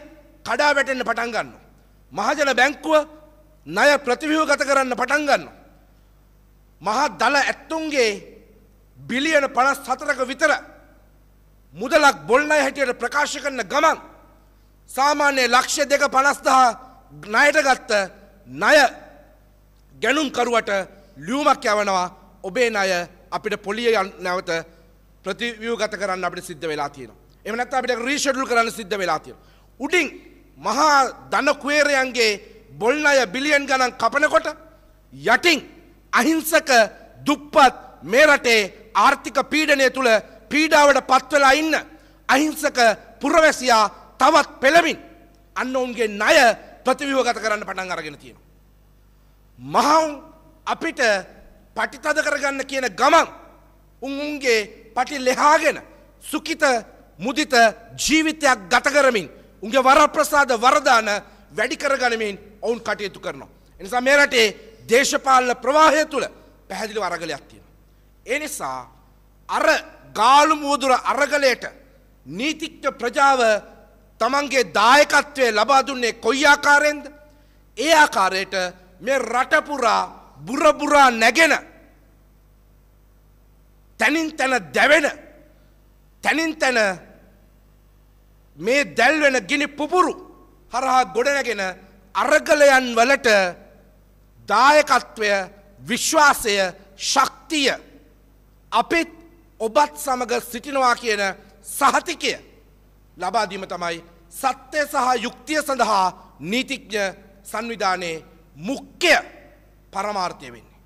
කඩා වැටෙන්න පටන් ගන්න. මහජන බැංකුව ණය ප්‍රතිව්‍යුහගත කරන්න පටන් ගන්න. මහා දල ඇත්තුන්ගේ බිලියන 54ක විතර මුදලක් බොල් ණය හැටියට ප්‍රකාශ කරන ගමන් සාමාන්‍ය ලක්ෂ 250 ණයට ගත්ත ණය ගැණුම්කරුවට ලියුමක් යවනවා ඔබේ ණය අපිට පොලිය නැවත ප්‍රතිව්‍යුහගත කරන්න අපිට සිද්ධ වෙලා තියෙනවා. එම නැත්නම් අපිට රීෂෙඩියුල් කරන්න සිද්ධ වෙලා තියෙනවා. උඩින් මහා ධන කුවේරයන්ගේ බොල් ණය බිලියන් ගණන් කපනකොට යටින් අහිංසක දුප්පත් මේ රටේ ආර්ථික පීඩනය තුළ පීඩාවට පත්වලා ඉන්න අහිංසක පුරවැසියා තවත් පෙළමින් අන්න ඔවුන්ගේ ණය ප්‍රතිවිවගත කරන්න පටන් අරගෙන තියෙනවා. මහවුන් අපිට පටිතද කරගන්න කියන ගමන් උන් උන්ගේ පටි ලෙහාගෙන සුඛිත මුදිත ජීවිතයක් ගත කරමින් උන්ගේ වරප්‍රසාද වරදාන වැඩි කරගනිමින් ඔවුන් කටයුතු කරනවා. එනිසා මේ රටේ දේශපාලන ප්‍රවාහය තුළ පැහැදිලි අරගලයක් තියෙනවා. ඒ නිසා අර ගාලු මුදුර අරගලයට නීතිඥ ප්‍රජාව තමන්ගේ දායකත්වය ලබා දුන්නේ කොයි ආකාරයෙන්ද? ඒ ආකාරයට මේ රට පුරා බුර පුරා නැගෙන තනින් තන දැවෙන තැනින් තැන මේ දැල්වෙන ගිනි පුපුරු හරහා ගොඩනැගෙන අරගලයන් වලට දායකත්වය විශ්වාසය ශක්තිය අපිත් ඔබත් සමඟ සිටිනවා කියන සහතිකය ලබාදීම තමයි සත්‍යය සහ යුක්තිය සඳහා නීතිඥ සංවිධානයේ මුක්්‍ය පරමාර්ථය වෙන්නේ.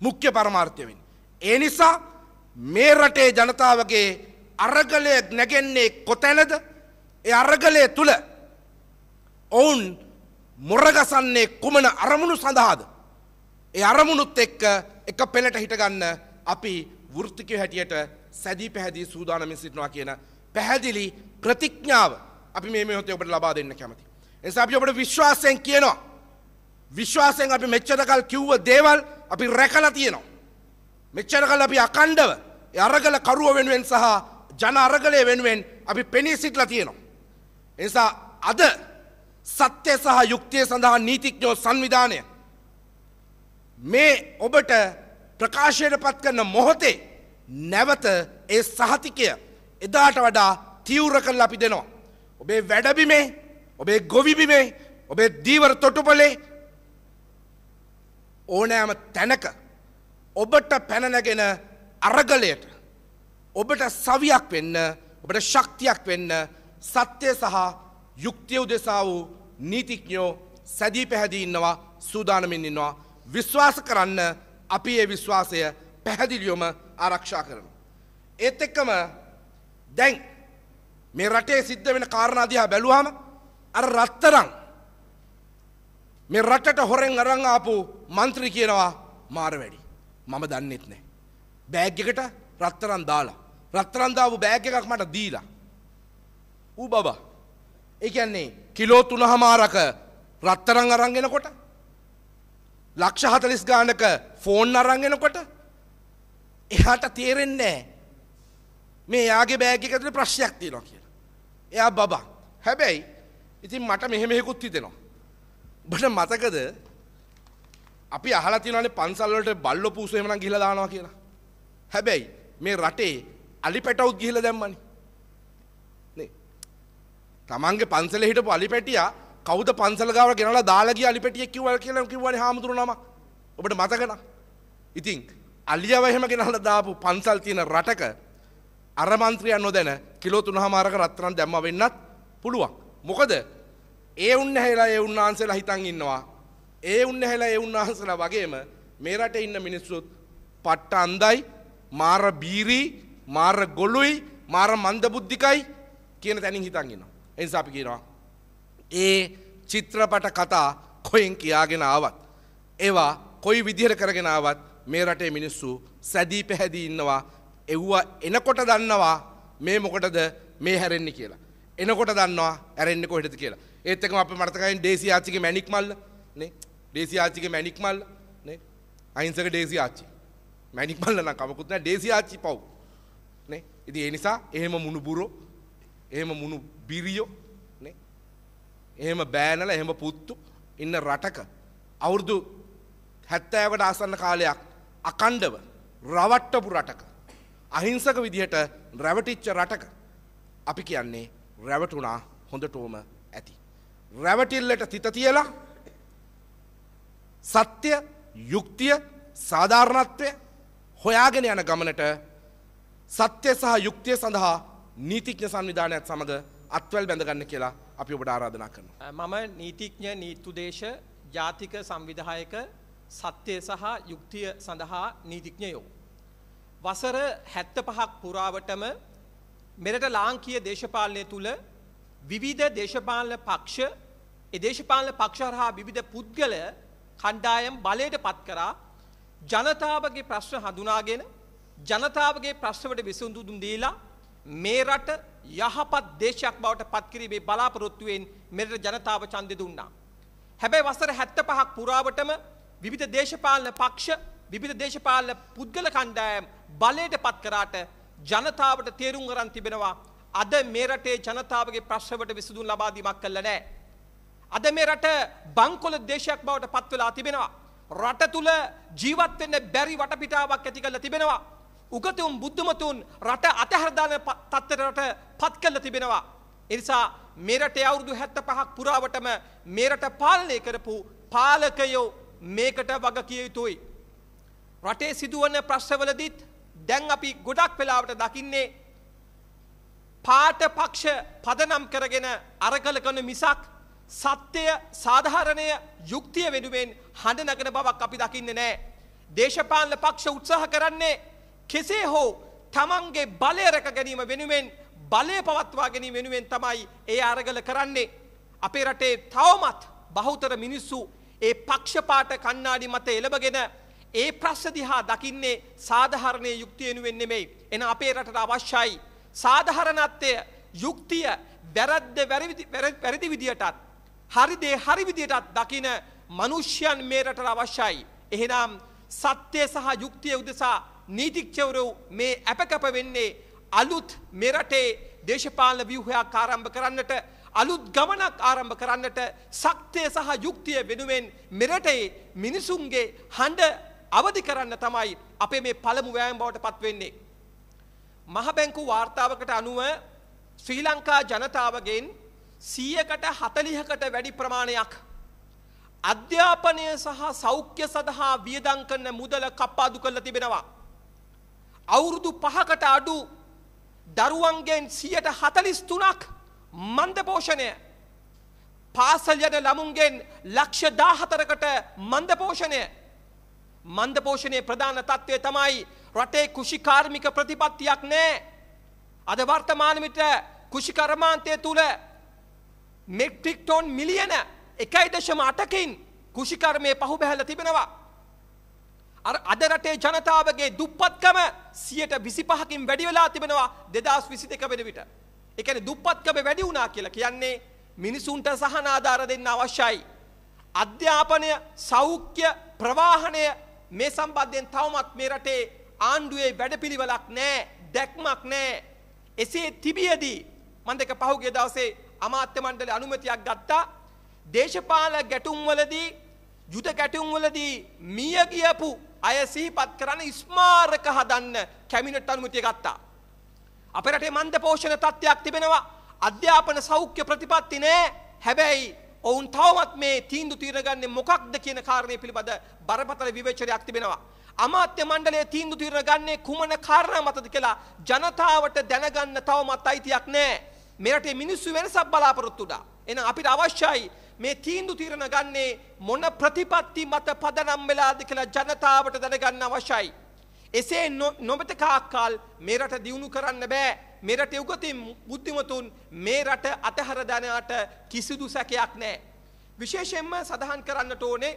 මුක්්‍ය පරමාර්ථය වෙන්. ඒ නිසා මේ රටේ ජනතාවගේ අරගලය නැගෙන්නේ කොතැනද ඒ අරගලය තුළ ඔවුන් මොරගසන්නේ කුමන අරමුණු සඳහාද. ඒ අරමුණුත් එක්ක එක පෙළට හිටගන්න අපි වෘත්තිකය හැටියට සැදී පැහැදී සූදානමින් සිටිනවා කියන පැහැදිලි ප්‍රතිඥාව අපි මේ මෙහොතේ ඔබට ලබා දෙන්න කැමති. එනිසා අපි ඔබට විශ්වාසයෙන් කියනවා. විශ්වාසයෙන් අපි මෙච්චරකල් කිව්ව දේවල් අපි රැකලා තියෙනවා. මෙච්චරකල් අපි අකණ්ඩව අරගල කරුව වෙනුවෙන් සහ ජන අරගලය වෙනුවෙන් අපි පෙනී සිටලා තියෙනවා. එසා අද සත්‍ය සහ යුක්තිය සඳහා නීතිඥෝ සංවිධානය මේ ඔබට ප්‍රකාශයට පත් කරන මොහොතේ නැවත ඒ සහතිකය එදාට වඩා තීව්‍ර කරලා අපි දෙනවා. ඔබේ වැඩබිමේ ඔබේ ගොවිබිමේ ඔබේ දීවර තොටුපලේ ඕනෑම තැනක ඔබට පැනනැගෙන අරගලයට ඔබට සවියක් වෙන්න ඔබට ශක්තියක් වෙන්න සත්‍යය සහ යුක්තිය උදෙසා වූ නීතිඥෝ සැදී පැහැදී ඉන්නවා සූදානමින් ඉන්නවා. විශ්වාස කරන්න අපි ඒ විශ්වාසය පැහැදිලියොම ආරක්ෂා කරන. ඒත් එක්කම දැන් මේ රටේ සිද්ධ වෙන කාරණාදිහා බැලුවහම අර රත්තරං මේ රටට හොරෙන් අරන් ආපු මන්ත්‍රී කියනවා මාර වැඩි. මම දන්නෙත් නෑ. බෑග් එකට රත්තරන් දාලා. රත්තරන් දාපු බෑග් එකක් මට දීලා. ඌ බබා. ඒ කියන්නේ කිලෝ 3හමාරක රත්තරන් අරන් එනකොට ලක්ෂ 40 ගානක ෆෝන් අරන් එනකොට එයාට තේරෙන්නේ නැහැ. මේ එයාගේ බෑග් එක ඇතුලේ ප්‍රශ්නයක් තියෙනවා කියලා. එයා බබා. හැබැයි ඉතින් මට මෙහෙම එකකුත් හිතෙනවා. ඔබට මතකද අපි අහලා තියෙනවානේ පන්සල් වලට බල්ලෝ පූසු එහෙම නම් ගිහිලා දානවා කියලා. හැබැයි මේ රටේ අලි පැටවුත් ගිහිලා දැම්මනේ. තමන්ගේ පන්සල හිටපු අලිපැටිය කවුද පන්සලගාව ගෙනලා දාලගේ අලිපැටිය කිව්වල් කියලා කිව්වනේ හාමුදුරු නම ඔබට මතකද ඉතින් අලියව එහෙම ගෙනහලා දාපු පන්සල් තියෙන රටක අර මන්ත්‍රියන් නොදැන කිලෝ 3මාරක රත්තරන් දැම්ම වෙන්නත් පුළුවන් මොකද ඒ උන්නැහැලා ඒ උන්නාන්සලා හිතන් ඉන්නවා ඒ උන්නැහැලා ඒ උන්නාන්සලා වගේම මේ රටේ ඉන්න මිනිස්සුත් පට්ට අන්දයි මාර බීරි මාර ගොළුයි මාර මන්ද බුද්ධිකයි කියන තැනින් හිතන් ඉන්නවා එන්ස අපි කියනවා. ඒ චිත්‍රපට කතා කොයින් කියාගෙන ආවත්. ඒවා කොයි විදිහට කරගෙන ආවත් මේ රටේ මිනිස්සු සැදී පැහැදී ඉන්නවා එව්වා එනකොට දන්නවා මේ මොකටද මේ හැරෙන්නේ කියලා. එනකොට දන්නවා ඇරෙන්නේ කොහෙටද කියලා. ඒත් එකම අපි මතකයින් ඩේසි ආච්චිගේ මැණික් මල්ල නේ. ඩේසි ආච්චිගේ මැණික් මල්ල නේ. අහිංසක ඩේසි ආච්චි. මැණික් මල්ල නම් කමකුත් නැහැ ඩේසි ආච්චි පව්. නේ. ඉතින් ඒ නිසා එහෙම මුණුබුරෝ එහෙම මුණු බිරියෝ නේ එහෙම බෑනල එහෙම පුත්තු ඉන්න රටක අවුරුදු 70කට ආසන්න කාලයක් අකණ්ඩව රවට්ටපු රටක අහිංසක විදිහට රැවටිච්ච රටක අපි කියන්නේ රැවටුණා හොඳටම ඇති රැවටිල්ලට තිත තියලා සත්‍ය යුක්තිය සාධාරණත්වය හොයාගෙන යන ගමනට සත්‍ය සහ යුක්තිය සඳහා නීතිඥ සංවිධානයත් සමඟ අත්වල් බැඳගන්න කියලා අපි ඔබට ආරාධනා කරනවා. මම නීතිඥ නීතුදේශ ජාතික සංවිධායක සත්‍යය සහ යුක්තිය සඳහා නීතිඥයෝ. වසර හැත්ත පහක් පුරාවටම මෙරට ලාංකීය දේශපාලනය තුළ විවිධ දේශපාලන පක්ෂ එදේශපාලන පක්ෂරහා විවිධ පුද්ගල කණ්ඩායම් බලයට පත් කරා ජනතාවගේ ප්‍රශ්න හඳුනාගෙන ජනතාවගේ ප්‍රශ්නවට විසඳුම් දීලා මේ රට යහපත් දේශයක් බවට පත්කිරීමේ බලාපොරොත්තුවෙන් මෙරට ජනතාව ඡන්දය දුන්නා. හැබැයි වසර 75ක් පුරාවටම විවිධ දේශපාලන පක්ෂ විවිධ දේශපාලන පුද්ගල කණ්ඩායම් බලයට පත් කරාට ජනතාවට තේරුම් අරන් තිබෙනවා අද මේ රටේ ජනතාවගේ ප්‍රශ්නවලට විසඳුම් ලබා දීමක් කළා නැහැ. අද මේ රට බංකොල දේශයක් බවට පත් වෙලා තිබෙනවා. රට තුල ජීවත් වෙන්න බැරි වටපිටාවක් ඇති කරලා තිබෙනවා. උගතුම් බුද්ධමතුන් රට අතහැරදාන තත්ත්වයට පත් කළ තිබෙනවා. එනිසා මෙරට අවුරුදු හැත්ත පහක් පුරාවටම මේරට පාලනය කරපු පාලකයෝ මේකට වග කිය යුතුයි. රටේ සිදුවන ප්‍රශ්වලදිත් දැන් අපි ගොඩක් වෙලාවට දකින්නේ පාට පක්ෂ පදනම් කරගෙන අරගල කන මිසක් සත්‍යය සාධාරණය යුක්තිය වෙනුවෙන් හඬ නගන බවක් අපි දකින්න නෑ. දේශපාලන පක්ෂ උත්සාහ කරන්නේ කෙසේ හෝ තමන්ගේ බලය රැක ගැනීම වෙනුවෙන් බලය පවත්වා ගැනීම වෙනුවෙන් තමයි ඒ අරගල කරන්නේ. අපේ රටේ තවමත් බහුතර මිනිස්සු ඒ පක්ෂපාට කණ්ණාඩි මත එළඹගෙන ඒ ප්‍රශ්න දිහා දකින්නේ සාධාරණයේ යුක්තිය වෙනුවෙන් නෙමෙයි. එන අපේ රටට අවශ්‍යයි සාධාරණත්වය, යුක්තිය, වැරද්ද වැරදි විදියටත්, හරි දේ හරි විදියටත් දකින මිනිස්යන් මේ රටට අවශ්‍යයි. එහෙනම් සත්‍ය සහ යුක්තිය උදෙසා නීතිච්චවරු මේ ඇපකැප වෙන්නේ අලුත් මෙරටේ දේශපාලන ව්‍යවහයක් ආරම්භ කරන්නට අලුත් ගමනක් ආරම්භ කරන්නට සක්තිය සහ යුක්තිය වෙනුවෙන් මෙරටේ මිනිසුන්ගේ හඬ අවදි කරන්න තමයි අපේ මේ පළමු වෑයම් බවට පත්වෙන්නේ. මහබැංකු වාර්තාවකට අනුව ශ්‍රී ලංකා ජනතාවගෙන් සීයකට හතලිහකට වැඩි ප්‍රමාණයක්. අධ්‍යාපනය සහ සෞඛ්‍ය සඳහා වියදං කරන මුදල කප්පාදු කරලා තිබෙනවා. අවුරුදු පහකට අඩු දරුවන්ගෙන් සියයට හතලිස් තුනක් මන්දපෝෂණය පාසල් යන ළමුන්ගෙන් ලක්ෂ දාහතරකට මන්දපෝෂණය මන්දපෝෂණය ප්‍රධාන තත්ත්වය තමයි රටේ කෘෂිකාර්මික ප්‍රතිපත්තියක් නෑ අද වර්තමානමිට කෘෂිකර්මාන්තය තුළ මෙක්ට්‍රික්ටෝන් මිලියන එකයි දශම අටකින් කෘෂිකර්මය පහු බැහැල තිබෙනවා අර අද රටේ ජනතාවගේ දුප්පත්කම 125කින් වැඩි වෙලා තිබෙනවා 2022 වෙන විට. ඒ කියන්නේ දුප්පත්කම වැඩි වුණා කියලා කියන්නේ මිනිසුන්ට සහන ආධාර දෙන්න අවශ්‍යයි. අධ්‍යාපනය, සෞඛ්‍ය, ප්‍රවාහනය මේ සම්බන්ධයෙන් තවමත් මේ රටේ ආණ්ඩුවේ වැඩපිළිවෙලක් නැහැ, දැක්මක් නැහැ. එසේ තිබියදී මම දෙක පහුගිය දවසේ අමාත්‍ය මණ්ඩලය අනුමැතියක් ගත්තා. දේශපාලන ගැටුම්වලදී යුද ගැටුම්වලදී මිය ගියපු අය සිහිපත් කරන ස්මාරක හදන්න කැමිනට් අනුමතිය ගත්තා. අපේ රටේ මන්ද පෝෂණ තත්ත්වයක් තිබෙනවා. අධ්‍යාපන සෞඛ්‍ය ප්‍රතිපත්ති නෑ. හැබැයි ඔවුන් තවමත් මේ තීන්දු තීරණගන්නේ මොකක්ද කියන කාරණය පිළිබඳ බරපතල විවේචනයක් තිබෙනවා. අමාත්‍ය මණ්ඩලයේ තීන්දු තීරණ ගන්නේ කුමන කාරණා මතද කියලා ජනතාවට දැනගන්න තවමත් අයිතියක් නෑ. මෙරටේ මිනිස්සු වෙනසක් බලාපොරොත්තු වුණා. එහෙනම් අපිට අවශ්‍යයි මේ තීන්දු තීරණ ගන්නේ මොන ප්‍රතිපත්ති මත පදනම් වෙලාද කියලා ජනතාවට දැනගන්න අවශ්‍යයි. එසේ නොමෙත කාක්කල් මේ රට දියුණු කරන්න බෑ. මේ රටේ උගතින් බුද්ධිමතුන් මේ රට අතහර දැනට කිසිදු සැකයක් නැහැ. විශේෂයෙන්ම සඳහන් කරන්නට ඕනේ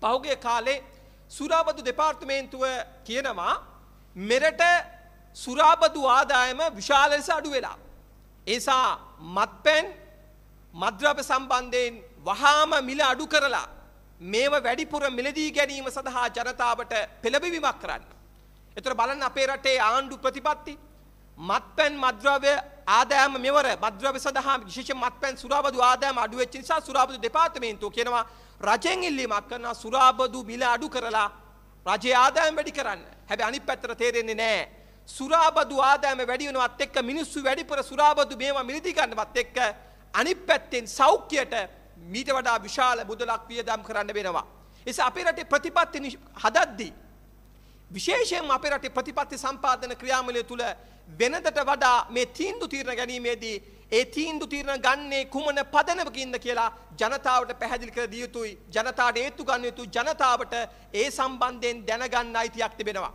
පහුගිය කාලේ සුරාබදු දෙපාර්තමේන්තුව කියනවා මෙරට සුරාබදු ආදායම විශාල ලෙස අඩු වෙලා. ඒසා මත්පැන් මද්‍රව්‍ය සම්බන්ධයෙන් වහාම මිල අඩු කරලා මේව වැඩිපුර මිලදී ගැනීම සඳහා ජනතාවට පෙළඹවීමක් කරන්න. එතකොට බලන්න අපේ රටේ ආණ්ඩු ප්‍රතිපත්ති මත්පැන් මද්‍රව්‍ය ආදායම මෙවර මද්‍රව්‍ය සඳහා විශේෂ මත්පැන් සුරාබදු ආදායම අඩු වෙච්ච නිසා සුරාබදු දෙපාර්තමේන්තුව කියනවා රජෙන් ඉල්ලීමක් කරනවා සුරාබදු මිල අඩු කරලා රජයේ ආදායම වැඩි කරන්න. හැබැයි අනිත් පැත්තට තේරෙන්නේ නැහැ. සුරාබදු ආදායම වැඩි වෙනවත් එක්ක මිනිස්සු වැඩිපුර සුරාබදු මේවා මිලදී ගන්නවත් එක්ක අනිත් පැත්තෙන් සෞඛ්‍යයට මීට වඩා විශාල මුදලක් වියදම් කරන්න වෙනවා. එස අපේ රටේ ප්‍රතිපත්ති හදද්දී විශේෂයෙන් අපේ රටේ ප්‍රතිපත්ති සම්පාදන ක්‍රියාමලය තුළ වෙනදට වඩා මේ තීන්දුව තීරණ ගැනීමේදී ඒ තීන්දුව තීරණ ගන්නේ කුමන පදනමකින්ද කියලා ජනතාවට පැහැදිලි කර දිය යුතුයි ජනතාවට හේතු ගන්න යුතු ජනතාවට ඒ සම්බන්ධයෙන් දැනගන්න අයිතියක් තිබෙනවා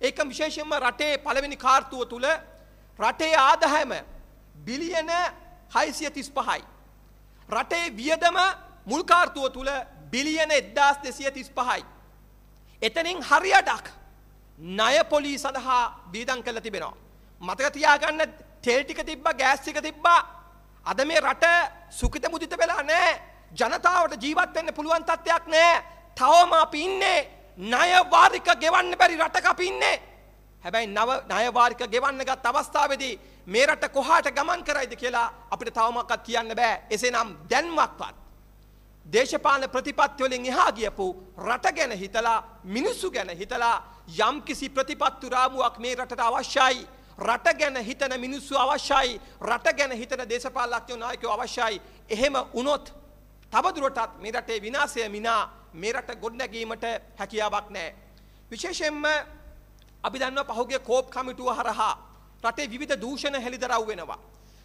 ඒක විශේෂයෙන්ම රටේ පළවෙනි කාර්තුව තුළ රටේ ආදායම බිලියන හයිසිය තිස් පහයි. රටේ වියදම මුල්කාර්තුව තුළ බිලියන එද්දාස් දෙසිය තිස් පහයි. එතනින් හරියටක් ණය පොලී සඳහා බීදන් කළ තිබෙනවා. මතක තියාගන්න තෙල් ටික තිබ්බා ගෑස් ටික තිබ්බා. අද මේ රට සුඛිත මුදිත වෙලා නැහැ. ජනතාවට ජීවත් වෙන්න පුළුවන් තත්ත්වයක් නැහැ. තවම අපි ඉන්නේ ණය වාරික ගෙවන්න බැරි රටක අපි ඉන්නේ. හැබැයි නව ණය වාරික ගෙවන්න ගත් අවස්ථාවේදී මේ රට කොහාට ගමන් කරයිද කියලා අපිට තවමකත් කියන්න බෑ. එසේනම් දැන්වත්වත් දේශපාලන ප්‍රතිපත්ති වලින් එහා ගියපු රට ගැන හිතලා මිනිස්සු ගැන හිතලා යම්කිසි ප්‍රතිපත්ති රාමුවක් මේ රටට අවශ්‍යයි. රට ගැන හිතන මිනිස්සු අවශ්‍යයි. රට ගැන හිතන දේශපාලනඥයෝ නායකයෝ අවශ්‍යයි. එහෙම වුණොත් තවදුරටත් මේ රටේ විනාශය මිනා මේ රට ගොඩනැගීමට හැකියාවක් නැහැ. විශේෂයෙන්ම අපි දන්නවා පහුගිය කෝප් කමිටුව හරහා රටේ විවිධ දූෂණ හෙළිදරව් වෙනවා.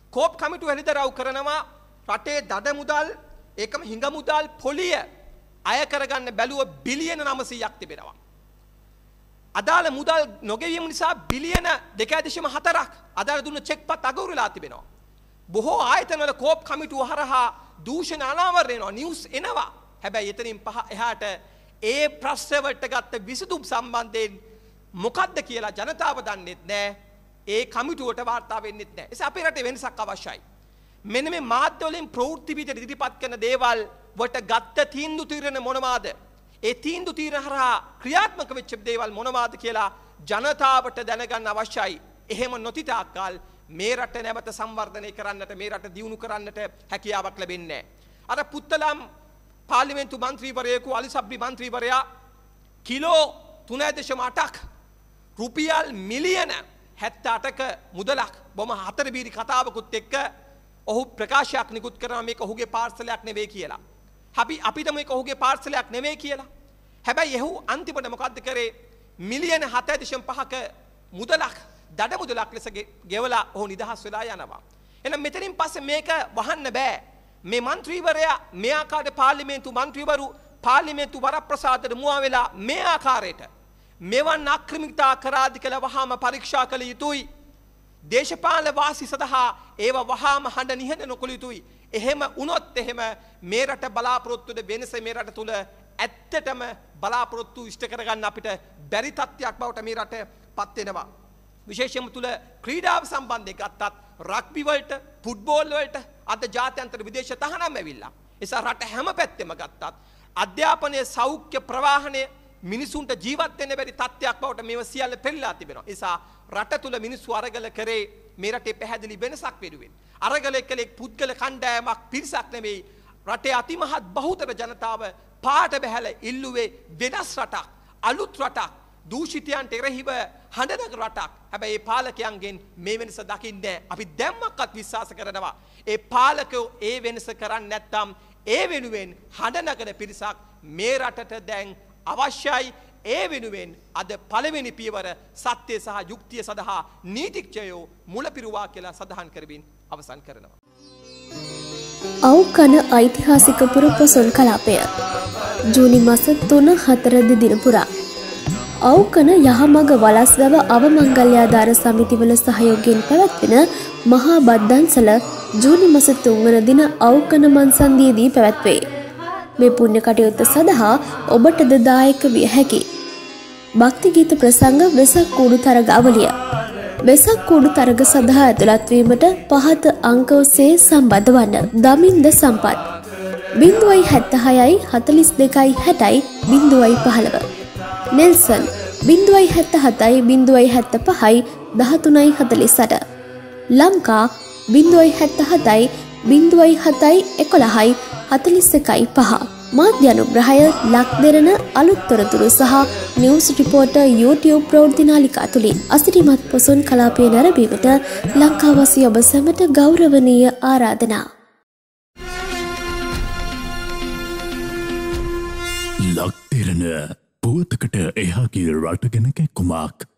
කෝප් කමිටු හෙළිදරව් කරනවා රටේ දඩ මුදල් ඒකම හිඟ මුදල් පොලිය අය කරගන්න බැලුව බිලියන 900ක් තිබෙනවා. අදාළ මුදල් නොගෙවීම නිසා බිලියන 2.4ක් අදාළ දුන්න චෙක්පත් අගෞරවලා තිබෙනවා. බොහෝ ආයතනවල කෝප් කමිටුව හරහා දූෂණ අනාවරණය වෙනවා නිවුස් එනවා. හැබැයි එතනින් පහ එහාට ඒ ප්‍රශ්නවලට ගත්ත විසඳුම් සම්බන්ධයෙන් මොකද්ද කියලා ජනතාව දන්නේ නැහැ. ඒ කමිටුවට වාර්තා වෙන්නෙත් නැහැ. ඒස අපේ රටේ වෙනසක් අවශ්‍යයි. මෙන්න මේ මාධ්‍යවලින් ප්‍රවෘත්ති පිටට ඉදිරිපත් කරන දේවල් වට ගත්ත තීන්දුව తీරන මොනවාද? ඒ තීන්දුව తీරන හරහා ක්‍රියාත්මක වෙච්ච දේවල් මොනවාද කියලා ජනතාවට දැනගන්න අවශ්‍යයි. එහෙම නොති තාක්කල් මේ රට නැවත සංවර්ධනය කරන්නට මේ රට දියුණු කරන්නට හැකියාවක් ලැබෙන්නේ නැහැ. අර පුත්තලම් පාර්ලිමේන්තු මන්ත්‍රීවරයෙකු අලිසබ්බි මන්ත්‍රීවරයා කිලෝ 3.8ක් රුපියල් මිලියන හැත්ත අටක මුදලක් බොම හතර බීරි කතාවකුත් එක්ක ඔහු ප්‍රකාශයක් නිකුත් කරන මේ ඔහුගේ පාර්සලයක් නෙවේ කියලා. අපි අපිට මේ ඔහුගේ පාර්සලයක් නෙවේ කියලා. හැබැයි එහු අන්තිමට මොකක්ද කරේ මිලියන හතඇතිශම් පහක මුදලක් දඩ මුදලක් ලෙස ගෙවලා ඔහු නිදහස් වෙලා යනවා. එනම් මෙතරින් පස්ස මේක වහන්න බෑ. මේ මන්ත්‍රීවරයා මේ ආකාරයට පාර්ලිමේන්තු මන්ත්‍රීවරු පාර්ලිමේන්තු වරප්‍රසාදයට මුවා වෙලා මේ ආකාරයට මෙවන් අක්‍රමිකතා කරාදි කළ වහාම පරීක්ෂා කළ යුතුයි. දේශපාල වාසි සඳහා ඒව වහාම හඬ නිහඬ නොකළ යුතුයි. එහෙම වුණොත් එහෙම මේ රට බලාපොරොත්තුට වෙනස මේ රට තුළ ඇත්තටම බලාපොරොත්තු ඉෂ්ට කරගන්න අපිට බැරි තත්ත්වයක් බවට මේ රට පත් වෙනවා. විශේෂයෙන්ම තුල ක්‍රීඩාව සම්බන්ධයෙන් ගත්තත් රග්බි වලට, ෆුට්බෝල් වලට අද ජාත්‍යන්තර විදේශ තහනම් ඇවිල්ලා. එසා රට හැම පැත්තෙම ගත්තත් අධ්‍යාපනයේ සෞඛ්‍ය ප්‍රවාහනයේ මිනිසුන්ට ජීවත් වෙන්න බැරි තත්ත්වයක් බවට මේව සියල්ල පෙරලා තිබෙනවා. නිසා රට තුල මිනිස්සු අරගල කරේ මේ රටේ පැහැදිලි වෙනසක් වෙනුවෙන්. අරගල එක්කලෙක් පුද්ගල කණ්ඩායමක් පිරිසක් නෙමෙයි රටේ අතිමහත් බහුතර ජනතාව පාට බැහැල ඉල්ලුවේ වෙනස් රටක් අලුත් රටක් දූෂිතයන්ට එරෙහිව හඬනක රටක් හැබැයි ඒ පාලකයන්ගෙන් මේ වෙනස දකින්නේ අපි දැම්මක්වත් විශ්වාස කරනවා. ඒ පාලකයෝ ඒ වෙනස කරන්නේ නැත්නම් ඒ වෙනුවෙන් හඬනකන පිරිසක් මේ රටට දැන් අවශ්‍යයි ඒ වෙනුවෙන් අද පළවෙනි පියවර සත්‍යය සහ යුක්තිය සඳහා නීතික්ෂයෝ මුලපිරුවා කියලා සඳහන් කරමින් අවසන් කරනවා. අවකන ඓතිහාසික පුරපොසොන් කලාපය ජූනි මස තුන හතරද දිනපුරා. අවකන යහමඟ වලස්වැව අවමංගල්‍යාධාර සමිතිවල සහයෝගෙන් පැවැත්වෙන මහා බද්ධන්සල ජූනි මස තුන්වන දින අවකන මන්සන්දියදී පැවැත්වේ. මේ පුුණ්‍ය කටයුත්ත සඳහා ඔබටද දායක විය හැකි. භක්තිගීත ප්‍රසංග වෙසක් කූඩු තරග අවලිය. වෙසක් කූඩු තරග සඳහා ඇතුළත්වීමට පහත අංක ඔස්සේ සම්බධ වන්න දමින්ද සම්පත්. බින්දුවයි හැත්තහයයි හතලිස් දෙකයි හැටයි බින්දුවයි පහළව. නෙල්සන් බින්දුවයි හැත්ත හතයි බින්දුවයි හැත්ත පහයි දහතුනයි හතලිසට. ලංකා බින්දුවයි හැත්ත හතයි බින්දුවයි හතයි එකොළහයි හතලිස්සකයි පහ. මාධ්‍යනුග්‍රහය ලක් දෙරන අලුත්තොරතුරු සහ නිවස් රිපෝට YouTube ප්‍රෝධිනාලිකා තුළින් අසිරිමත් පොසුන් කලාපය නැරබීමට ලංකාවසි ඔබ සැමට ගෞරවනීය ආරාධනා. ලක්තෙරණ පුවතකට එහාගේ රටගෙනක කුමක්.